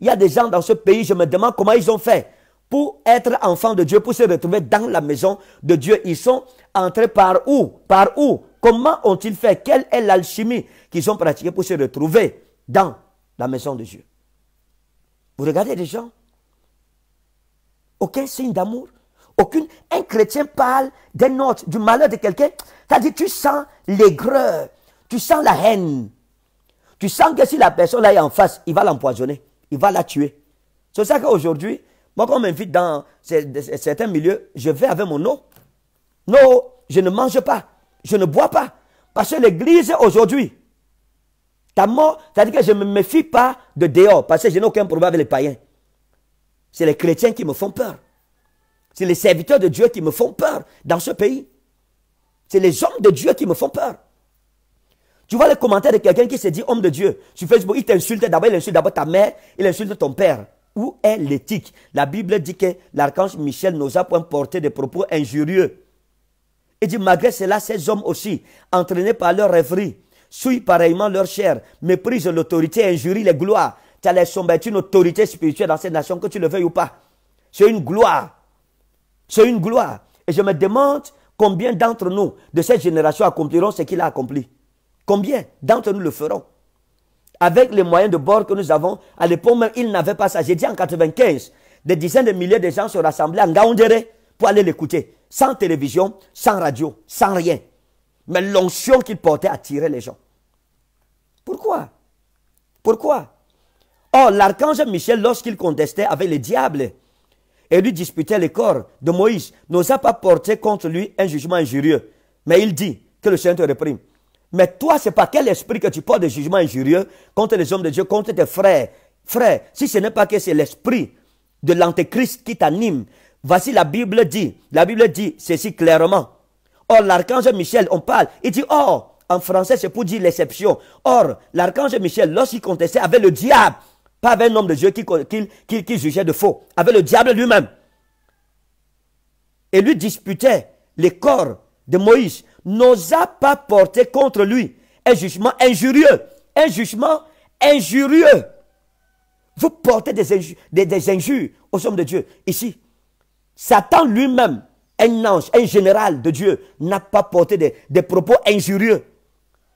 Il y a des gens dans ce pays, je me demande comment ils ont fait pour être enfants de Dieu, pour se retrouver dans la maison de Dieu. Ils sont entrés par où Par où Comment ont-ils fait Quelle est l'alchimie qu'ils ont pratiquée pour se retrouver dans la maison de Dieu Vous regardez les gens Aucun signe d'amour aucune. Un chrétien parle des autre, du malheur de quelqu'un. C'est-à-dire, tu sens l'aigreur, tu sens la haine, tu sens que si la personne là est en face, il va l'empoisonner, il va la tuer. C'est ça qu'aujourd'hui, moi quand on m'invite dans certains milieux, je vais avec mon eau. Non, je ne mange pas, je ne bois pas. Parce que l'église aujourd'hui, ta mort, c'est-à-dire que je ne me méfie pas de dehors, parce que je n'ai aucun problème avec les païens. C'est les chrétiens qui me font peur. C'est les serviteurs de Dieu qui me font peur dans ce pays. C'est les hommes de Dieu qui me font peur. Tu vois les commentaires de quelqu'un qui se dit homme de Dieu sur Facebook, il t'insulte d'abord, il insulte d'abord ta mère, il insulte ton père. Où est l'éthique La Bible dit que l'archange Michel n'osa point porter des propos injurieux. Il dit, malgré cela, ces hommes aussi, entraînés par leur rêverie, souillent pareillement leur chair, méprisent l'autorité, injurient les gloires. Tu as laissé tomber une autorité spirituelle dans ces nations, que tu le veuilles ou pas. C'est une gloire. C'est une gloire. Et je me demande combien d'entre nous, de cette génération, accompliront ce qu'il a accompli. Combien d'entre nous le ferons Avec les moyens de bord que nous avons, à l'époque même, il n'avait pas ça. J'ai dit en 95, des dizaines de milliers de gens se rassemblaient en Gaoundéré pour aller l'écouter. Sans télévision, sans radio, sans rien. Mais l'onction qu'il portait attirait les gens. Pourquoi Pourquoi Or, l'archange Michel, lorsqu'il contestait avec les diables et lui disputait les corps de Moïse, n'osa pas porter contre lui un jugement injurieux. Mais il dit que le Seigneur te réprime. Mais toi, c'est pas quel esprit que tu portes des jugements injurieux contre les hommes de Dieu, contre tes frères Frère, si ce n'est pas que c'est l'esprit de l'antéchrist qui t'anime. Voici la Bible dit, la Bible dit ceci clairement. Or, l'archange Michel, on parle, il dit, or, en français, c'est pour dire l'exception. Or, l'archange Michel, lorsqu'il contestait avec le diable, pas avec un homme de Dieu qui, qui, jugeait de faux, avec le diable lui-même, et lui disputait les corps de Moïse n'osa pas porter contre lui un jugement injurieux. Un jugement injurieux. Vous portez des, injures, des, injures aux hommes de Dieu. Ici, Satan lui-même, un ange, un général de Dieu, n'a pas porté des, propos injurieux.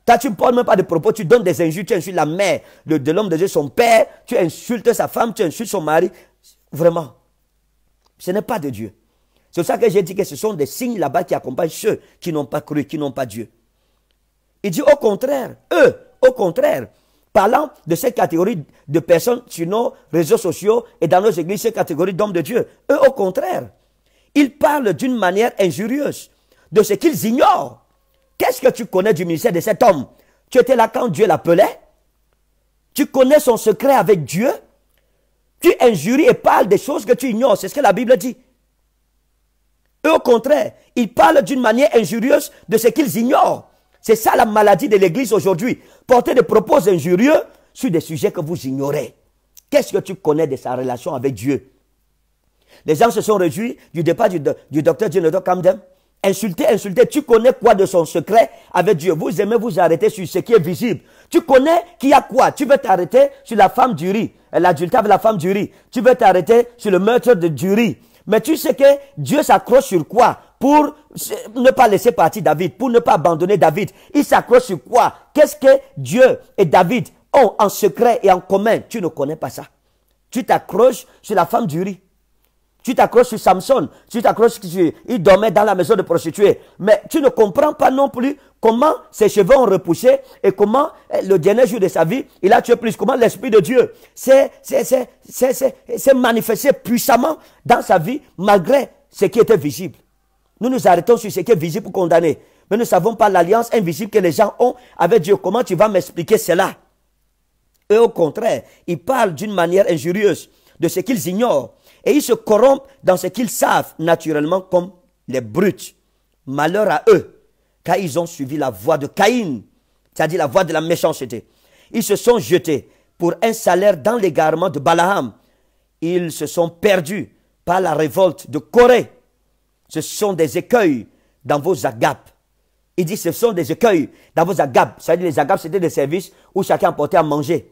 Toi, tu ne portes même pas de propos, tu donnes des injures, tu insultes la mère de l'homme de Dieu, son père, tu insultes sa femme, tu insultes son mari. Vraiment, ce n'est pas de Dieu. C'est ça que j'ai dit que ce sont des signes là-bas qui accompagnent ceux qui n'ont pas cru, qui n'ont pas Dieu. Il dit au contraire, eux, au contraire, parlant de cette catégorie de personnes sur nos réseaux sociaux et dans nos églises, cette catégorie d'hommes de Dieu, eux, au contraire, ils parlent d'une manière injurieuse de ce qu'ils ignorent. Qu'est-ce que tu connais du ministère de cet homme Tu étais là quand Dieu l'appelait Tu connais son secret avec Dieu Tu injuries et parles des choses que tu ignores. C'est ce que la Bible dit. Eux, au contraire, ils parlent d'une manière injurieuse de ce qu'ils ignorent. C'est ça la maladie de l'Église aujourd'hui. Porter des propos injurieux sur des sujets que vous ignorez. Qu'est-ce que tu connais de sa relation avec Dieu Les gens se sont réjouis du départ du, docteur Jonathan Camden. Insulté, insulté, Tu connais quoi de son secret avec Dieu Vous aimez vous arrêter sur ce qui est visible. Tu connais qu'il y a quoi Tu veux t'arrêter sur la femme du riz, l'adultère de la femme du riz. Tu veux t'arrêter sur le meurtre de du mais tu sais que Dieu s'accroche sur quoi pour ne pas laisser partir David, pour ne pas abandonner David. Il s'accroche sur quoi Qu'est-ce que Dieu et David ont en secret et en commun Tu ne connais pas ça. Tu t'accroches sur la femme du riz tu t'accroches sur Samson, tu t'accroches sur... Il dormait dans la maison de prostituée. Mais tu ne comprends pas non plus comment ses cheveux ont repoussé et comment eh, le dernier jour de sa vie, il a tué plus. Comment l'Esprit de Dieu s'est manifesté puissamment dans sa vie malgré ce qui était visible. Nous nous arrêtons sur ce qui est visible pour condamner. Mais nous ne savons pas l'alliance invisible que les gens ont avec Dieu. Comment tu vas m'expliquer cela Et au contraire, ils parlent d'une manière injurieuse de ce qu'ils ignorent et ils se corrompent dans ce qu'ils savent naturellement comme les brutes. Malheur à eux, car ils ont suivi la voie de Caïn, c'est-à-dire la voie de la méchanceté. Ils se sont jetés pour un salaire dans l'égarement de Balaam. Ils se sont perdus par la révolte de Corée. Ce sont des écueils dans vos agapes. Il dit ce sont des écueils dans vos agapes. C'est-à-dire les agapes, c'était des services où chacun portait à manger.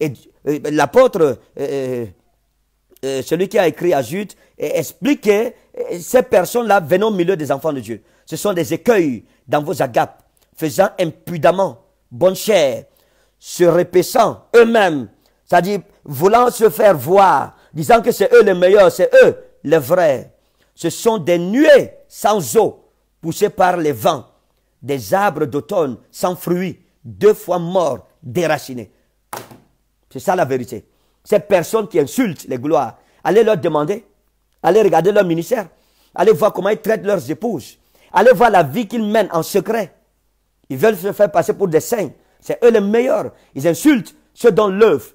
Et euh, l'apôtre euh, euh, euh, celui qui a écrit à Jude, et expliqué, euh, ces personnes-là venant au milieu des enfants de Dieu. Ce sont des écueils dans vos agapes, faisant impudemment bonne chair, se répétant eux-mêmes, c'est-à-dire voulant se faire voir, disant que c'est eux les meilleurs, c'est eux les vrais. Ce sont des nuées sans eau, poussées par les vents, des arbres d'automne sans fruits, deux fois morts, déracinés. C'est ça la vérité ces personnes qui insultent les gloires, allez leur demander, allez regarder leur ministère, allez voir comment ils traitent leurs épouses, allez voir la vie qu'ils mènent en secret. Ils veulent se faire passer pour des saints. C'est eux les meilleurs. Ils insultent ceux dont l'œuvre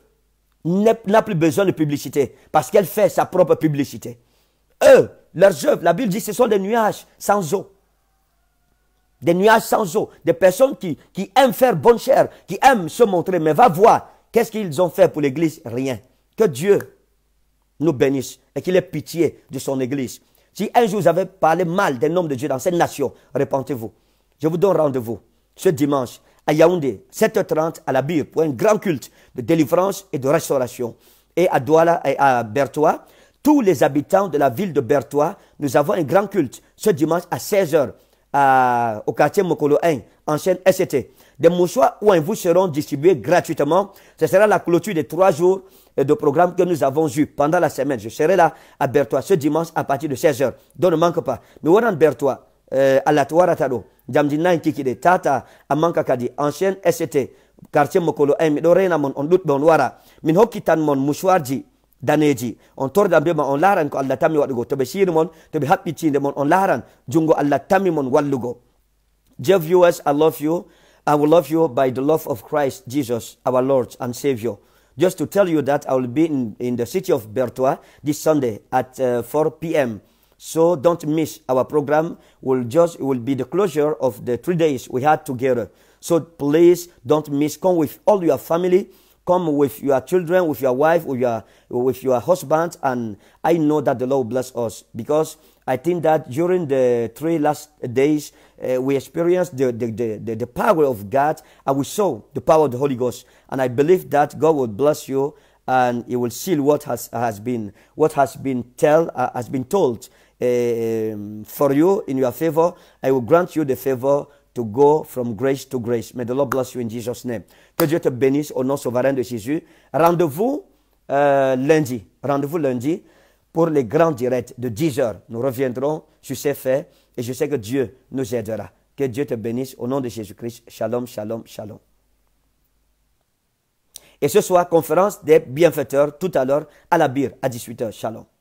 n'a plus besoin de publicité parce qu'elle fait sa propre publicité. Eux, leurs œuvres, la Bible dit, ce sont des nuages sans eau. Des nuages sans eau. Des personnes qui, qui aiment faire bonne chère, qui aiment se montrer, mais va voir Qu'est-ce qu'ils ont fait pour l'Église Rien. Que Dieu nous bénisse et qu'il ait pitié de son Église. Si un jour vous avez parlé mal des noms de Dieu dans cette nation, repentez-vous. Je vous donne rendez-vous ce dimanche à Yaoundé, 7h30 à la Bible pour un grand culte de délivrance et de restauration. Et à Douala et à Berthois, tous les habitants de la ville de Berthois, nous avons un grand culte ce dimanche à 16h au quartier Mokolo 1, en chaîne SCT des mouchoirs ou un vous seront distribués gratuitement. Ce sera la clôture des trois jours euh, de programme que nous avons eu pendant la semaine. Je serai là à Bertois ce dimanche à partir de 16h. Donc ne manque pas. Nous allons Bertois, euh, à la Touarataro, Jamdina Nkikide, Tata, Mankakadi, ancienne SCT, quartier Mokolo, Dorena Mon, wara. Bonwara, Minhokitan Mon, Mouchouarji, daneji on tordambe d'ambema on laran ko allah tami wadugo. to ɓe mon to ɓe mon on laran jungo allah tami mon wallugo dear viewers i love you I will love you by the love of Christ Jesus, our Lord and Savior. Just to tell you that I will be in, in the city of Bertois this Sunday at uh, 4 p.m. So don't miss our program. Will just will be the closure of the three days we had together. So please don't miss. Come with all your family. Come with your children, with your wife, with your with your husband. And I know that the Lord bless us because I think that during the three last days uh, we experienced the, the, the, the, power of God and we saw the power of the Holy Ghost. And I believe that God will bless you and He will seal what has, has been what has been tell uh, has been told uh, um, for you in your favor. I will grant you the favor to go from grace to grace. May the Lord bless you in Jesus' name. Que Dieu te bénisse au nom souverain de Jésus. Rendez-vous euh, lundi. Rendez-vous lundi pour les grands directs de 10 heures. Nous reviendrons sur ces faits Et je sais que Dieu nous aidera. Que Dieu te bénisse au nom de Jésus-Christ. Shalom, shalom, shalom. Et ce soir, conférence des bienfaiteurs tout à l'heure à la Bire à 18h. Shalom.